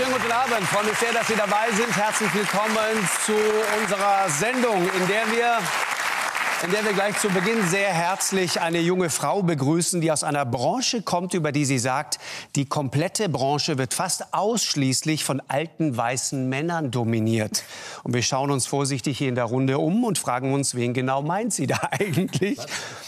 schönen guten Abend. Freue mich sehr, dass Sie dabei sind. Herzlich willkommen zu unserer Sendung, in der wir in der wir gleich zu Beginn sehr herzlich eine junge Frau begrüßen, die aus einer Branche kommt, über die sie sagt, die komplette Branche wird fast ausschließlich von alten weißen Männern dominiert. Und wir schauen uns vorsichtig hier in der Runde um und fragen uns, wen genau meint sie da eigentlich?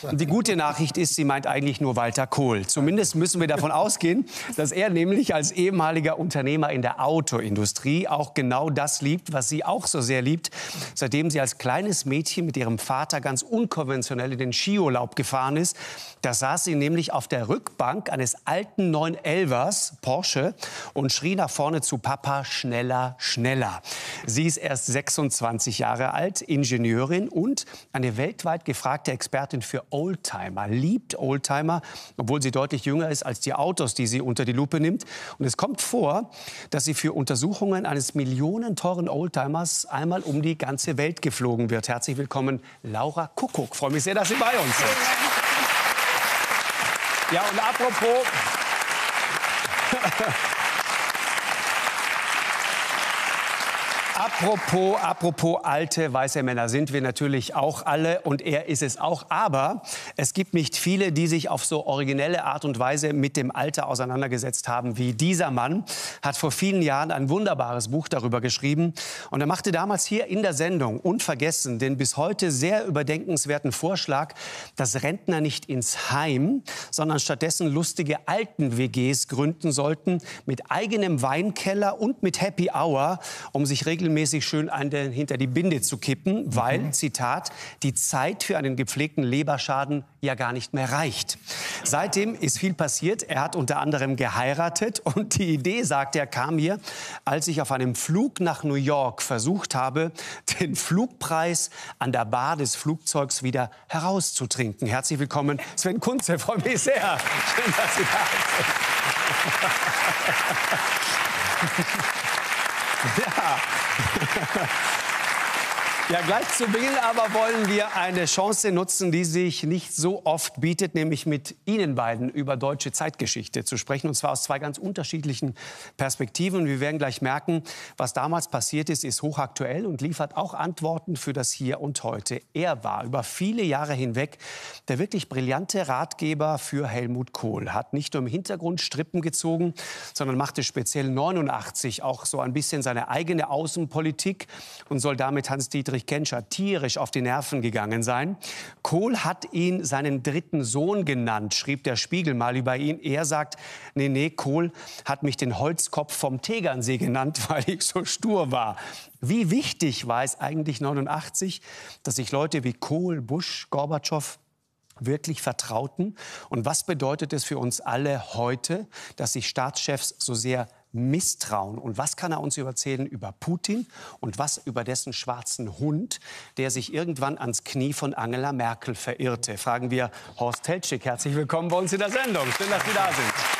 Und die gute Nachricht ist, sie meint eigentlich nur Walter Kohl. Zumindest müssen wir davon ausgehen, dass er nämlich als ehemaliger Unternehmer in der Autoindustrie auch genau das liebt, was sie auch so sehr liebt, seitdem sie als kleines Mädchen mit ihrem Vater ganz unkonventionell in den Skiurlaub gefahren ist. Da saß sie nämlich auf der Rückbank eines alten 911ers Porsche und schrie nach vorne zu Papa schneller, schneller. Sie ist erst 26 Jahre alt, Ingenieurin und eine weltweit gefragte Expertin für Oldtimer, liebt Oldtimer, obwohl sie deutlich jünger ist als die Autos, die sie unter die Lupe nimmt. Und es kommt vor, dass sie für Untersuchungen eines millionenteuren Oldtimers einmal um die ganze Welt geflogen wird. Herzlich willkommen, Laura Kuckuck. Freue mich sehr, dass Sie bei uns sind. Ja, und apropos. Apropos, apropos alte weiße Männer sind wir natürlich auch alle und er ist es auch. Aber es gibt nicht viele, die sich auf so originelle Art und Weise mit dem Alter auseinandergesetzt haben wie dieser Mann. Hat vor vielen Jahren ein wunderbares Buch darüber geschrieben und er machte damals hier in der Sendung unvergessen den bis heute sehr überdenkenswerten Vorschlag, dass Rentner nicht ins Heim, sondern stattdessen lustige alten WGs gründen sollten mit eigenem Weinkeller und mit Happy Hour, um sich regelmäßig regelmäßig schön den, hinter die Binde zu kippen, weil, mhm. Zitat, die Zeit für einen gepflegten Leberschaden ja gar nicht mehr reicht. Seitdem ist viel passiert. Er hat unter anderem geheiratet und die Idee, sagt er, kam mir, als ich auf einem Flug nach New York versucht habe, den Flugpreis an der Bar des Flugzeugs wieder herauszutrinken. Herzlich willkommen, Sven Kunze, freue mich sehr. Schön, dass Sie da sind. Ja. Ja, gleich zu Beginn aber wollen wir eine Chance nutzen, die sich nicht so oft bietet, nämlich mit Ihnen beiden über deutsche Zeitgeschichte zu sprechen, und zwar aus zwei ganz unterschiedlichen Perspektiven. Wir werden gleich merken, was damals passiert ist, ist hochaktuell und liefert auch Antworten für das Hier und Heute. Er war über viele Jahre hinweg der wirklich brillante Ratgeber für Helmut Kohl, hat nicht nur im Hintergrund Strippen gezogen, sondern machte speziell 89 auch so ein bisschen seine eigene Außenpolitik und soll damit Hans-Dietrich Friedrich Genscher tierisch auf die Nerven gegangen sein. Kohl hat ihn seinen dritten Sohn genannt, schrieb der Spiegel mal über ihn. Er sagt, nee, nee, Kohl hat mich den Holzkopf vom Tegernsee genannt, weil ich so stur war. Wie wichtig war es eigentlich 89, dass sich Leute wie Kohl, Bush, Gorbatschow wirklich vertrauten? Und was bedeutet es für uns alle heute, dass sich Staatschefs so sehr Misstrauen. Und was kann er uns überzählen über Putin und was über dessen schwarzen Hund, der sich irgendwann ans Knie von Angela Merkel verirrte? Fragen wir Horst Teltschik. Herzlich willkommen bei uns in der Sendung. Schön, dass Sie da sind.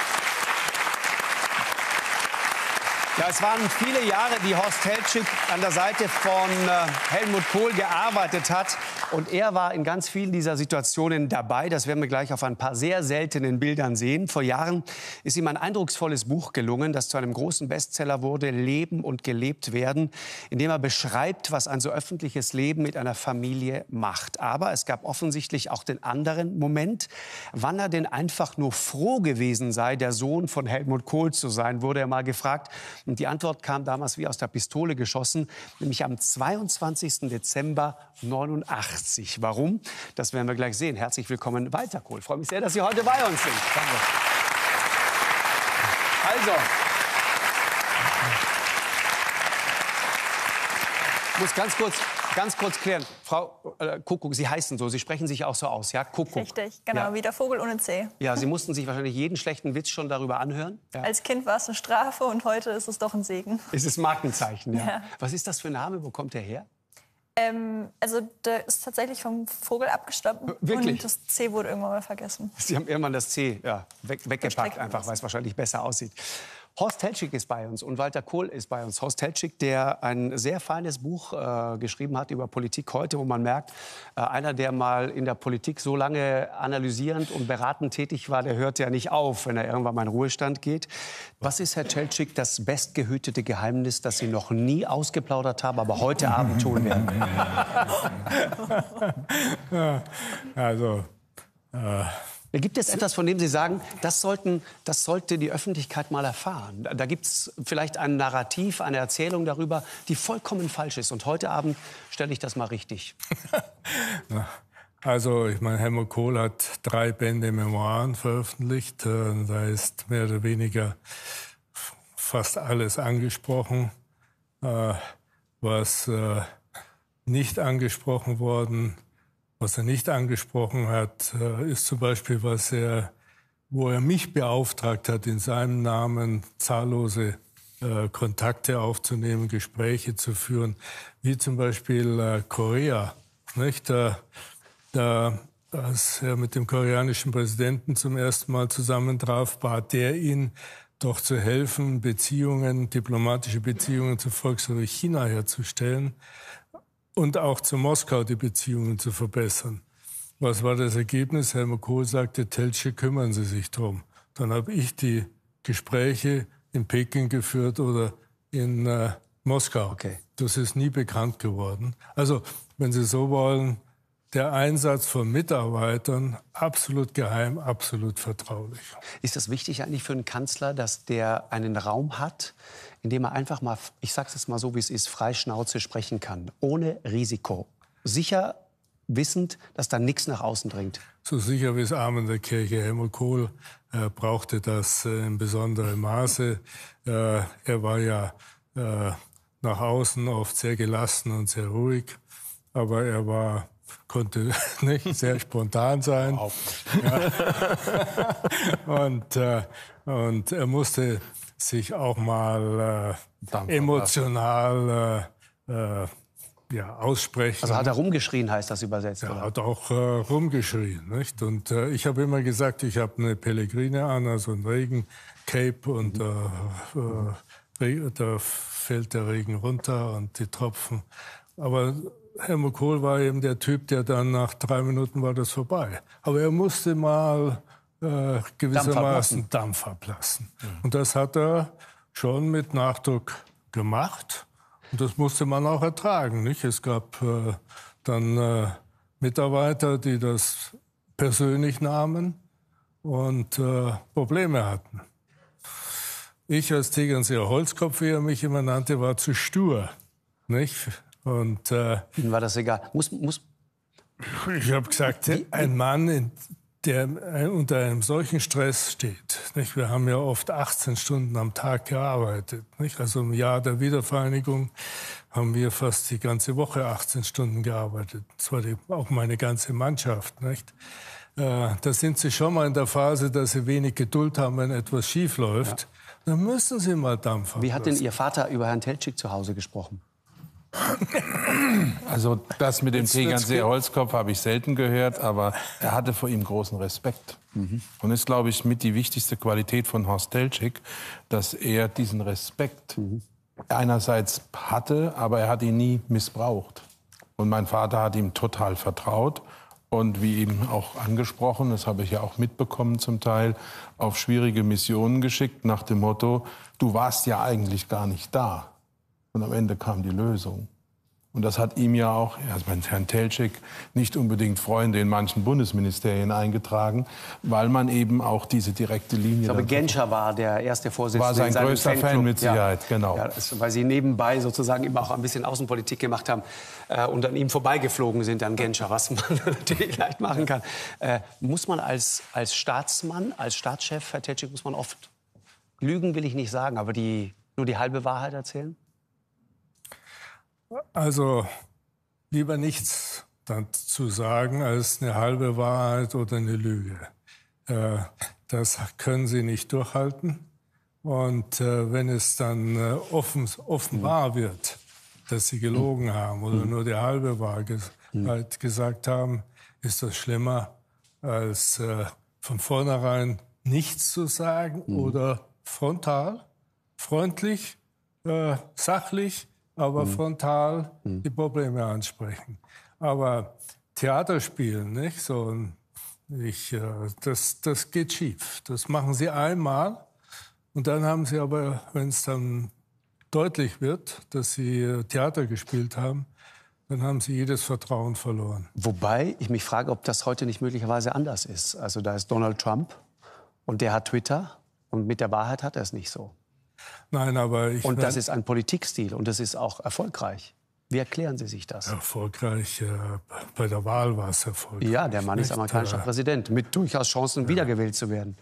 Ja, es waren viele Jahre, die Horst Helschig an der Seite von äh, Helmut Kohl gearbeitet hat. Und er war in ganz vielen dieser Situationen dabei. Das werden wir gleich auf ein paar sehr seltenen Bildern sehen. Vor Jahren ist ihm ein eindrucksvolles Buch gelungen, das zu einem großen Bestseller wurde, Leben und gelebt werden, in dem er beschreibt, was ein so öffentliches Leben mit einer Familie macht. Aber es gab offensichtlich auch den anderen Moment, wann er denn einfach nur froh gewesen sei, der Sohn von Helmut Kohl zu sein, wurde er mal gefragt. Und die Antwort kam damals wie aus der Pistole geschossen, nämlich am 22. Dezember 89. Warum? Das werden wir gleich sehen. Herzlich willkommen, Walter Kohl. Ich freue mich sehr, dass Sie heute bei uns sind. Danke. Also, ich muss ganz kurz ganz kurz klären. Frau äh, Kuckuck, Sie heißen so, Sie sprechen sich auch so aus, ja? Kuckuck. Richtig, genau, ja. wie der Vogel ohne Zeh. Ja, Sie mussten sich wahrscheinlich jeden schlechten Witz schon darüber anhören. Ja. Als Kind war es eine Strafe und heute ist es doch ein Segen. Es ist Markenzeichen, ja. ja. Was ist das für ein Name? Wo kommt der her? Ähm, also der ist tatsächlich vom Vogel abgestammt. Äh, wirklich? Und das C wurde irgendwann mal vergessen. Sie haben irgendwann das C ja, weg, weggepackt, einfach weil es wahrscheinlich besser aussieht. Horst Helschig ist bei uns und Walter Kohl ist bei uns. Horst Helschig, der ein sehr feines Buch äh, geschrieben hat über Politik heute, wo man merkt, äh, einer, der mal in der Politik so lange analysierend und beratend tätig war, der hört ja nicht auf, wenn er irgendwann mal in Ruhestand geht. Was ist, Herr Helschig, das bestgehütete Geheimnis, das Sie noch nie ausgeplaudert haben, aber heute Abend tun werden? also, äh Gibt es etwas, von dem Sie sagen, das, sollten, das sollte die Öffentlichkeit mal erfahren? Da gibt es vielleicht ein Narrativ, eine Erzählung darüber, die vollkommen falsch ist. Und heute Abend stelle ich das mal richtig. Also, ich meine, Helmut Kohl hat drei Bände Memoiren veröffentlicht. Äh, da ist mehr oder weniger fast alles angesprochen, äh, was äh, nicht angesprochen worden ist was er nicht angesprochen hat, äh, ist zum Beispiel, was er, wo er mich beauftragt hat, in seinem Namen zahllose äh, Kontakte aufzunehmen, Gespräche zu führen, wie zum Beispiel äh, Korea. Nicht? Da, da, als er mit dem koreanischen Präsidenten zum ersten Mal zusammentraf, bat der ihn, doch zu helfen, Beziehungen, diplomatische Beziehungen zur Volksrepublik China herzustellen und auch zu Moskau die Beziehungen zu verbessern. Was war das Ergebnis? Helmut Kohl sagte, Teltsche, kümmern Sie sich drum. Dann habe ich die Gespräche in Peking geführt oder in äh, Moskau. Okay. Das ist nie bekannt geworden. Also, wenn Sie so wollen, der Einsatz von Mitarbeitern absolut geheim, absolut vertraulich. Ist das wichtig eigentlich für einen Kanzler, dass der einen Raum hat, indem er einfach mal, ich sage es mal so, wie es ist, frei Schnauze sprechen kann, ohne Risiko. Sicher wissend, dass da nichts nach außen dringt. So sicher wie es Amen der Kirche. Helmut Kohl äh, brauchte das äh, in besonderem Maße. Äh, er war ja äh, nach außen oft sehr gelassen und sehr ruhig, aber er war konnte nicht sehr spontan sein. Ja. und, äh, und er musste sich auch mal äh, emotional äh, äh, ja, aussprechen. Also hat er rumgeschrien, heißt das übersetzt? Er ja, hat auch äh, rumgeschrien. Nicht? Und äh, ich habe immer gesagt, ich habe eine Pellegrine an, also ein Regencape und mhm. äh, äh da fällt der Regen runter und die Tropfen. Aber Helmut Kohl war eben der Typ, der dann nach drei Minuten war das vorbei. Aber er musste mal äh, gewissermaßen Dampf ablassen. Mhm. Und das hat er schon mit Nachdruck gemacht. Und das musste man auch ertragen. Nicht? Es gab äh, dann äh, Mitarbeiter, die das persönlich nahmen und äh, Probleme hatten. Ich als Tegernseer Holzkopf, wie er mich immer nannte, war zu stur. Nicht? Und, äh, Ihnen war das egal. Muss, muss, ich habe gesagt, wie? ein Mann in der äh, unter einem solchen Stress steht. Nicht? Wir haben ja oft 18 Stunden am Tag gearbeitet. Nicht? Also im Jahr der Wiedervereinigung haben wir fast die ganze Woche 18 Stunden gearbeitet. Das war die, auch meine ganze Mannschaft. Nicht? Äh, da sind sie schon mal in der Phase, dass sie wenig Geduld haben, wenn etwas schief läuft. Ja. Dann müssen sie mal Dampf haben. Wie hat denn Ihr Vater über Herrn Teltschik zu Hause gesprochen? Also das mit dem Tegernseer Holzkopf habe ich selten gehört, aber er hatte vor ihm großen Respekt. Mhm. Und ist, glaube ich, mit die wichtigste Qualität von Horst Teltschik, dass er diesen Respekt mhm. einerseits hatte, aber er hat ihn nie missbraucht. Und mein Vater hat ihm total vertraut. Und wie eben auch angesprochen, das habe ich ja auch mitbekommen zum Teil, auf schwierige Missionen geschickt nach dem Motto, du warst ja eigentlich gar nicht da. Und am Ende kam die Lösung. Und das hat ihm ja auch, also bei Herrn Telschek, nicht unbedingt Freunde in manchen Bundesministerien eingetragen, weil man eben auch diese direkte Linie. Ich glaube, Genscher war der erste Vorsitzende. War sein größter Fanclub. Fan mit Sicherheit, ja. genau. Ja, das, weil sie nebenbei sozusagen eben auch ein bisschen Außenpolitik gemacht haben äh, und an ihm vorbeigeflogen sind, an Genscher, was man natürlich leicht machen kann. Äh, muss man als, als Staatsmann, als Staatschef, Herr Telschek, muss man oft, Lügen will ich nicht sagen, aber die, nur die halbe Wahrheit erzählen? Also lieber nichts zu sagen als eine halbe Wahrheit oder eine Lüge. Äh, das können Sie nicht durchhalten. Und äh, wenn es dann äh, offen, offenbar wird, dass Sie gelogen haben oder hm. nur die halbe hm. Wahrheit gesagt haben, ist das schlimmer als äh, von vornherein nichts zu sagen mhm. oder frontal, freundlich, äh, sachlich aber mhm. frontal mhm. die Probleme ansprechen. Aber Theater spielen, nicht? So ein, ich, äh, das, das geht schief. Das machen sie einmal und dann haben sie aber, wenn es dann deutlich wird, dass sie äh, Theater gespielt haben, dann haben sie jedes Vertrauen verloren. Wobei ich mich frage, ob das heute nicht möglicherweise anders ist. Also da ist Donald Trump und der hat Twitter und mit der Wahrheit hat er es nicht so. Nein, aber ich. Und das ist ein Politikstil und das ist auch erfolgreich. Wie erklären Sie sich das? Erfolgreich. Äh, bei der Wahl war es erfolgreich. Ja, der Mann ist amerikanischer äh, Präsident, mit durchaus Chancen, ja. wiedergewählt zu werden.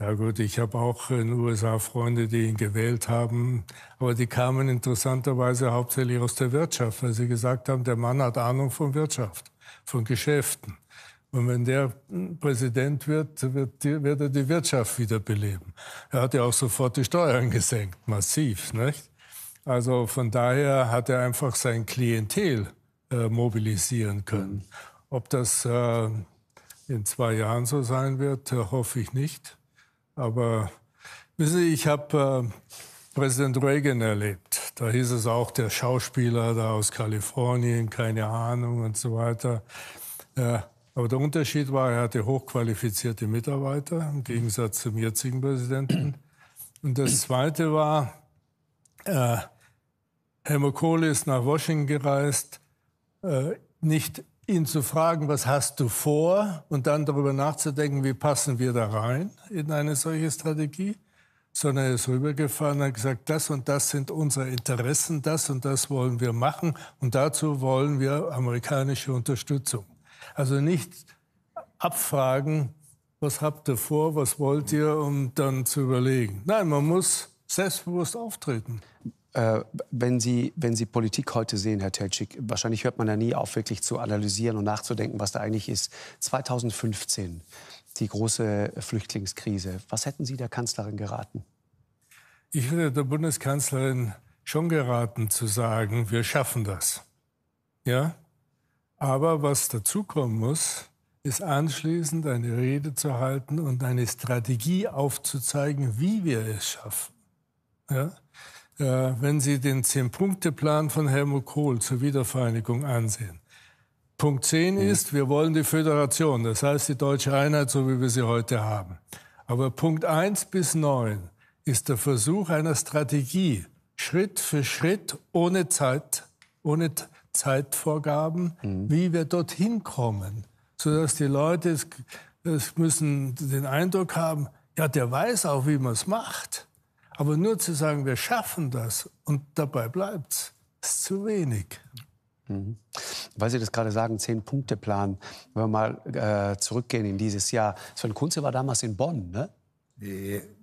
Ja gut, ich habe auch in den USA Freunde, die ihn gewählt haben, aber die kamen interessanterweise hauptsächlich aus der Wirtschaft, weil sie gesagt haben, der Mann hat Ahnung von Wirtschaft, von Geschäften. Und wenn der Präsident wird, wird, wird er die Wirtschaft wiederbeleben. Er hat ja auch sofort die Steuern gesenkt, massiv. Nicht? Also von daher hat er einfach sein Klientel äh, mobilisieren können. Mhm. Ob das äh, in zwei Jahren so sein wird, äh, hoffe ich nicht. Aber wissen Sie, ich habe äh, Präsident Reagan erlebt. Da hieß es auch, der Schauspieler da aus Kalifornien, keine Ahnung und so weiter. Äh, aber der Unterschied war, er hatte hochqualifizierte Mitarbeiter im Gegensatz zum jetzigen Präsidenten. Und das Zweite war, äh, Helmut Kohl ist nach Washington gereist, äh, nicht ihn zu fragen, was hast du vor, und dann darüber nachzudenken, wie passen wir da rein in eine solche Strategie, sondern er ist rübergefahren und hat gesagt, das und das sind unsere Interessen, das und das wollen wir machen und dazu wollen wir amerikanische Unterstützung. Also nicht abfragen, was habt ihr vor, was wollt ihr, um dann zu überlegen. Nein, man muss selbstbewusst auftreten. Äh, wenn, Sie, wenn Sie Politik heute sehen, Herr Teltschik, wahrscheinlich hört man ja nie auf, wirklich zu analysieren und nachzudenken, was da eigentlich ist. 2015, die große Flüchtlingskrise. Was hätten Sie der Kanzlerin geraten? Ich hätte der Bundeskanzlerin schon geraten zu sagen, wir schaffen das. Ja, aber was dazukommen muss, ist anschließend eine Rede zu halten und eine Strategie aufzuzeigen, wie wir es schaffen. Ja? Äh, wenn Sie den Zehn-Punkte-Plan von Helmut Kohl zur Wiedervereinigung ansehen. Punkt 10 mhm. ist, wir wollen die Föderation, das heißt die deutsche Einheit, so wie wir sie heute haben. Aber Punkt 1 bis 9 ist der Versuch einer Strategie, Schritt für Schritt, ohne Zeit, ohne Zeit Zeitvorgaben, mhm. wie wir dorthin kommen, sodass die Leute es, es müssen den Eindruck haben, ja, der weiß auch, wie man es macht. Aber nur zu sagen, wir schaffen das und dabei bleibt es, ist zu wenig. Mhm. Weil Sie das gerade sagen, Zehn-Punkte-Plan. Wenn wir mal äh, zurückgehen in dieses Jahr. Sven Kunze war damals in Bonn. Ne?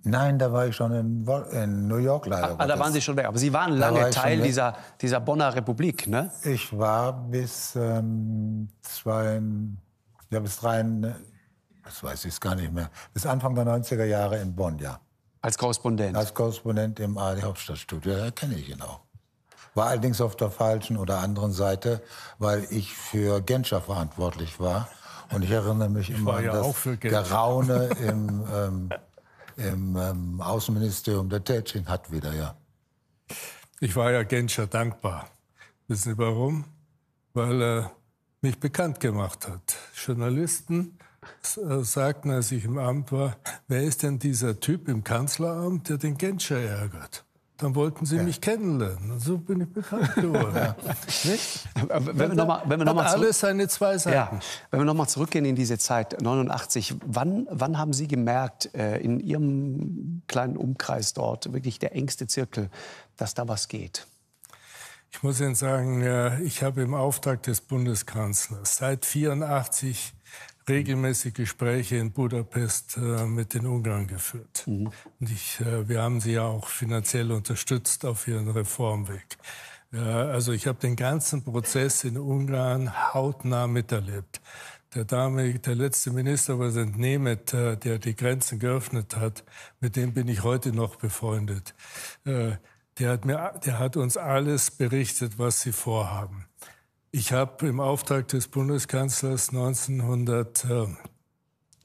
Nein, da war ich schon in, in New York leider. Ah, da waren Sie schon weg. Aber Sie waren lange war Teil dieser, dieser Bonner Republik, ne? Ich war bis ähm, zwei, ja, bis drei, das weiß ich gar nicht mehr, bis Anfang der 90er Jahre in Bonn, ja. Als Korrespondent? Als Korrespondent im ARD Hauptstadtstudio, da kenne ich ihn auch. War allerdings auf der falschen oder anderen Seite, weil ich für Genscher verantwortlich war. Und ich erinnere mich immer an das Geraune im ähm, im ähm, Außenministerium der Tätschin hat wieder, ja. Ich war ja Genscher dankbar. Wissen Sie warum? Weil er mich bekannt gemacht hat. Journalisten äh, sagten, als ich im Amt war, wer ist denn dieser Typ im Kanzleramt, der den Genscher ärgert? Dann wollten sie ja. mich kennenlernen. Und so bin ich bekannt geworden. ja. wenn, wir nochmal noch alles seine zwei Seiten. Ja. Wenn wir nochmal zurückgehen in diese Zeit, 89, wann, wann haben Sie gemerkt, äh, in Ihrem kleinen Umkreis dort, wirklich der engste Zirkel, dass da was geht? Ich muss Ihnen sagen, äh, ich habe im Auftrag des Bundeskanzlers seit 84 regelmäßig Gespräche in Budapest äh, mit den Ungarn geführt. Mhm. Und ich, äh, wir haben sie ja auch finanziell unterstützt auf ihren Reformweg. Äh, also ich habe den ganzen Prozess in Ungarn hautnah miterlebt. Der, Dame, der letzte Ministerpräsident Nemeth, äh, der die Grenzen geöffnet hat, mit dem bin ich heute noch befreundet. Äh, der hat, mir, der hat uns alles berichtet, was sie vorhaben. Ich habe im Auftrag des Bundeskanzlers 1989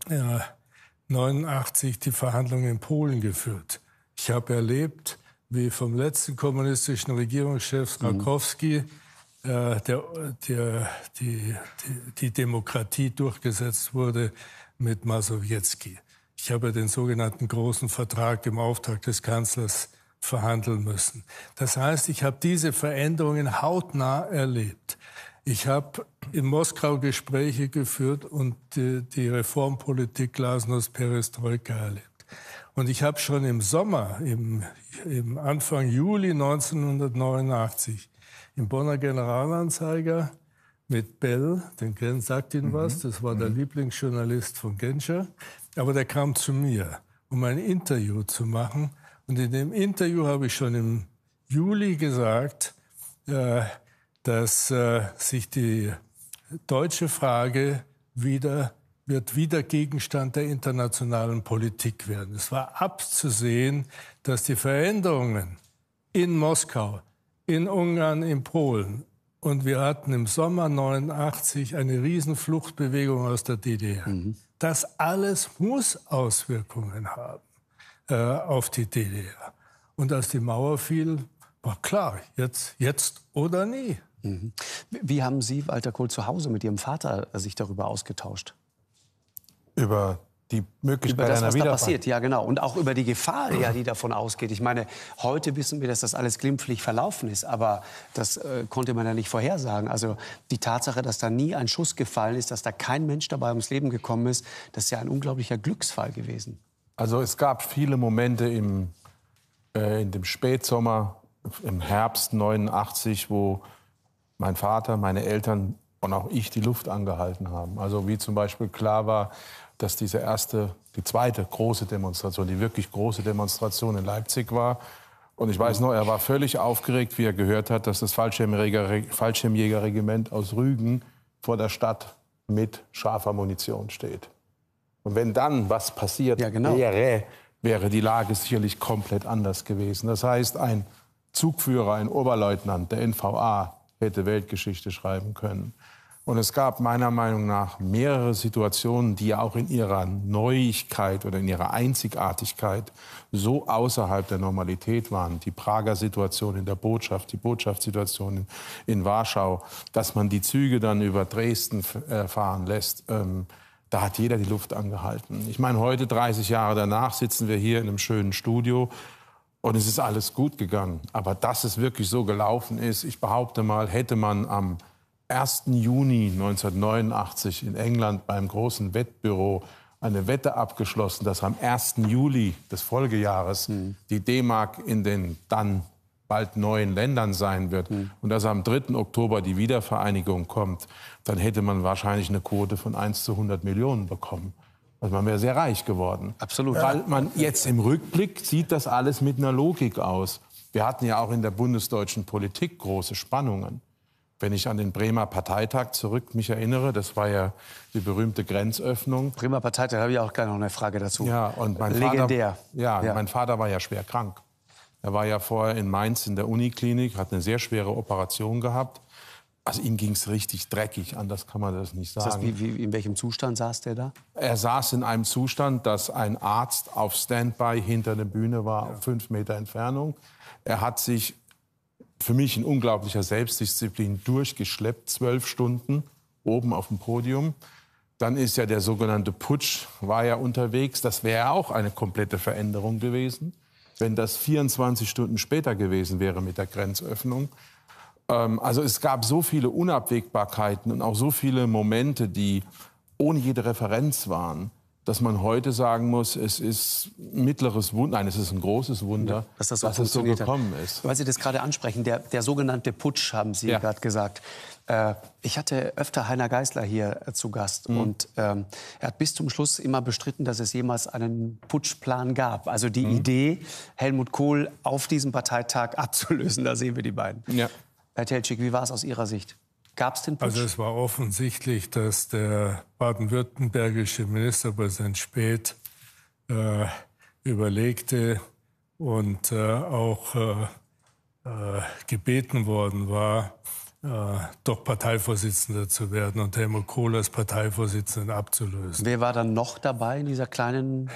äh, äh, die Verhandlungen in Polen geführt. Ich habe erlebt, wie vom letzten kommunistischen Regierungschef mhm. Rakowski äh, der, der, die, die, die Demokratie durchgesetzt wurde mit Masowiecki. Ich habe den sogenannten großen Vertrag im Auftrag des Kanzlers verhandeln müssen. Das heißt, ich habe diese Veränderungen hautnah erlebt. Ich habe in Moskau Gespräche geführt und die, äh, die Reformpolitik Glasnost Perestroika erlebt. Und ich habe schon im Sommer, im, im, Anfang Juli 1989, im Bonner Generalanzeiger mit Bell, den Gent sagt Ihnen mhm. was, das war der mhm. Lieblingsjournalist von Genscher, aber der kam zu mir, um ein Interview zu machen. Und in dem Interview habe ich schon im Juli gesagt, äh, dass äh, sich die deutsche Frage wieder wird wieder Gegenstand der internationalen Politik werden. Es war abzusehen, dass die Veränderungen in Moskau, in Ungarn, in Polen und wir hatten im Sommer 89 eine Riesenfluchtbewegung aus der DDR. Mhm. Das alles muss Auswirkungen haben äh, auf die DDR. Und als die Mauer fiel, war klar, jetzt, jetzt oder nie. Mhm. Wie haben Sie, Walter Kohl, zu Hause mit Ihrem Vater sich darüber ausgetauscht? Über die Möglichkeit über das, was da passiert, ja genau. Und auch über die Gefahr, ja, die davon ausgeht. Ich meine, heute wissen wir, dass das alles glimpflich verlaufen ist, aber das äh, konnte man ja nicht vorhersagen. Also die Tatsache, dass da nie ein Schuss gefallen ist, dass da kein Mensch dabei ums Leben gekommen ist, das ist ja ein unglaublicher Glücksfall gewesen. Also es gab viele Momente im, äh, in dem Spätsommer, im Herbst 89, wo mein Vater, meine Eltern und auch ich die Luft angehalten haben. Also wie zum Beispiel klar war, dass diese erste, die zweite große Demonstration, die wirklich große Demonstration in Leipzig war. Und ich weiß noch, er war völlig aufgeregt, wie er gehört hat, dass das Fallschirmjägerregiment aus Rügen vor der Stadt mit scharfer Munition steht. Und wenn dann was passiert ja, genau. wäre, wäre die Lage sicherlich komplett anders gewesen. Das heißt, ein Zugführer, ein Oberleutnant der NVA, hätte Weltgeschichte schreiben können. Und es gab meiner Meinung nach mehrere Situationen, die auch in ihrer Neuigkeit oder in ihrer Einzigartigkeit so außerhalb der Normalität waren. Die Prager Situation in der Botschaft, die Botschaftssituation in, Warschau, dass man die Züge dann über Dresden äh, fahren lässt. Ähm, da hat jeder die Luft angehalten. Ich meine, heute, 30 Jahre danach, sitzen wir hier in einem schönen Studio und es ist alles gut gegangen. Aber dass es wirklich so gelaufen ist, ich behaupte mal, hätte man am 1. Juni 1989 in England beim großen Wettbüro eine Wette abgeschlossen, dass am 1. Juli des Folgejahres mhm. die D-Mark in den dann bald neuen Ländern sein wird mhm. und dass am 3. Oktober die Wiedervereinigung kommt, dann hätte man wahrscheinlich eine Quote von 1 zu 100 Millionen bekommen. Also man wäre sehr reich geworden. Absolut. Weil man jetzt im Rückblick sieht das alles mit einer Logik aus. Wir hatten ja auch in der bundesdeutschen Politik große Spannungen. Wenn ich an den Bremer Parteitag zurück mich erinnere, das war ja die berühmte Grenzöffnung. Bremer Parteitag habe ich auch gerne noch eine Frage dazu. Ja, und mein Legendär. Vater, ja, ja, mein Vater war ja schwer krank. Er war ja vorher in Mainz in der Uniklinik, hat eine sehr schwere Operation gehabt also ihm ging es richtig dreckig, anders kann man das nicht sagen. Das heißt, wie, wie, in welchem Zustand saß der da? Er saß in einem Zustand, dass ein Arzt auf Standby hinter der Bühne war, ja. auf fünf Meter Entfernung. Er hat sich, für mich in unglaublicher Selbstdisziplin, durchgeschleppt, zwölf Stunden oben auf dem Podium. Dann ist ja der sogenannte Putsch, war ja unterwegs. Das wäre auch eine komplette Veränderung gewesen, wenn das 24 Stunden später gewesen wäre mit der Grenzöffnung. Ähm, also es gab so viele Unabwägbarkeiten und auch so viele Momente, die ohne jede Referenz waren, dass man heute sagen muss, es ist mittleres Wunder, nein, es ist ein großes Wunder, ja, dass, das so dass es so gekommen ist. Weil Sie das gerade ansprechen, der, der sogenannte Putsch, haben Sie ja. gerade gesagt. Äh, ich hatte öfter Heiner Geißler hier äh, zu Gast mhm. und ähm, er hat bis zum Schluss immer bestritten, dass es jemals einen Putschplan gab. Also die mhm. Idee, Helmut Kohl auf diesem Parteitag abzulösen, da sehen wir die beiden. Ja. Herr Teltschik, wie war es aus Ihrer Sicht? Gab es den Putsch? Also es war offensichtlich, dass der baden-württembergische Ministerpräsident Spät äh, überlegte und äh, auch äh, äh gebeten worden war, äh, doch Parteivorsitzender zu werden und Helmut Kohl als Parteivorsitzenden abzulösen. Wer war dann noch dabei in dieser kleinen...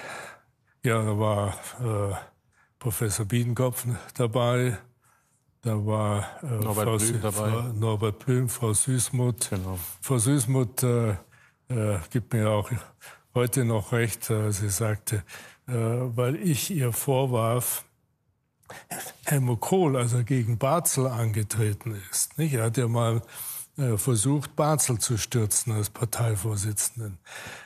Ja, da war äh, Professor Biedenkopf dabei, da war äh, Norbert, Frau, Blüm Frau, Norbert Blüm, Frau Süßmuth. Genau. Frau Süßmuth äh, äh, gibt mir auch heute noch recht, äh, sie sagte, äh, weil ich ihr vorwarf, Helmut Kohl, als er gegen Barzel angetreten ist. Nicht? Er hat ja mal äh, versucht, Barzel zu stürzen als Parteivorsitzenden.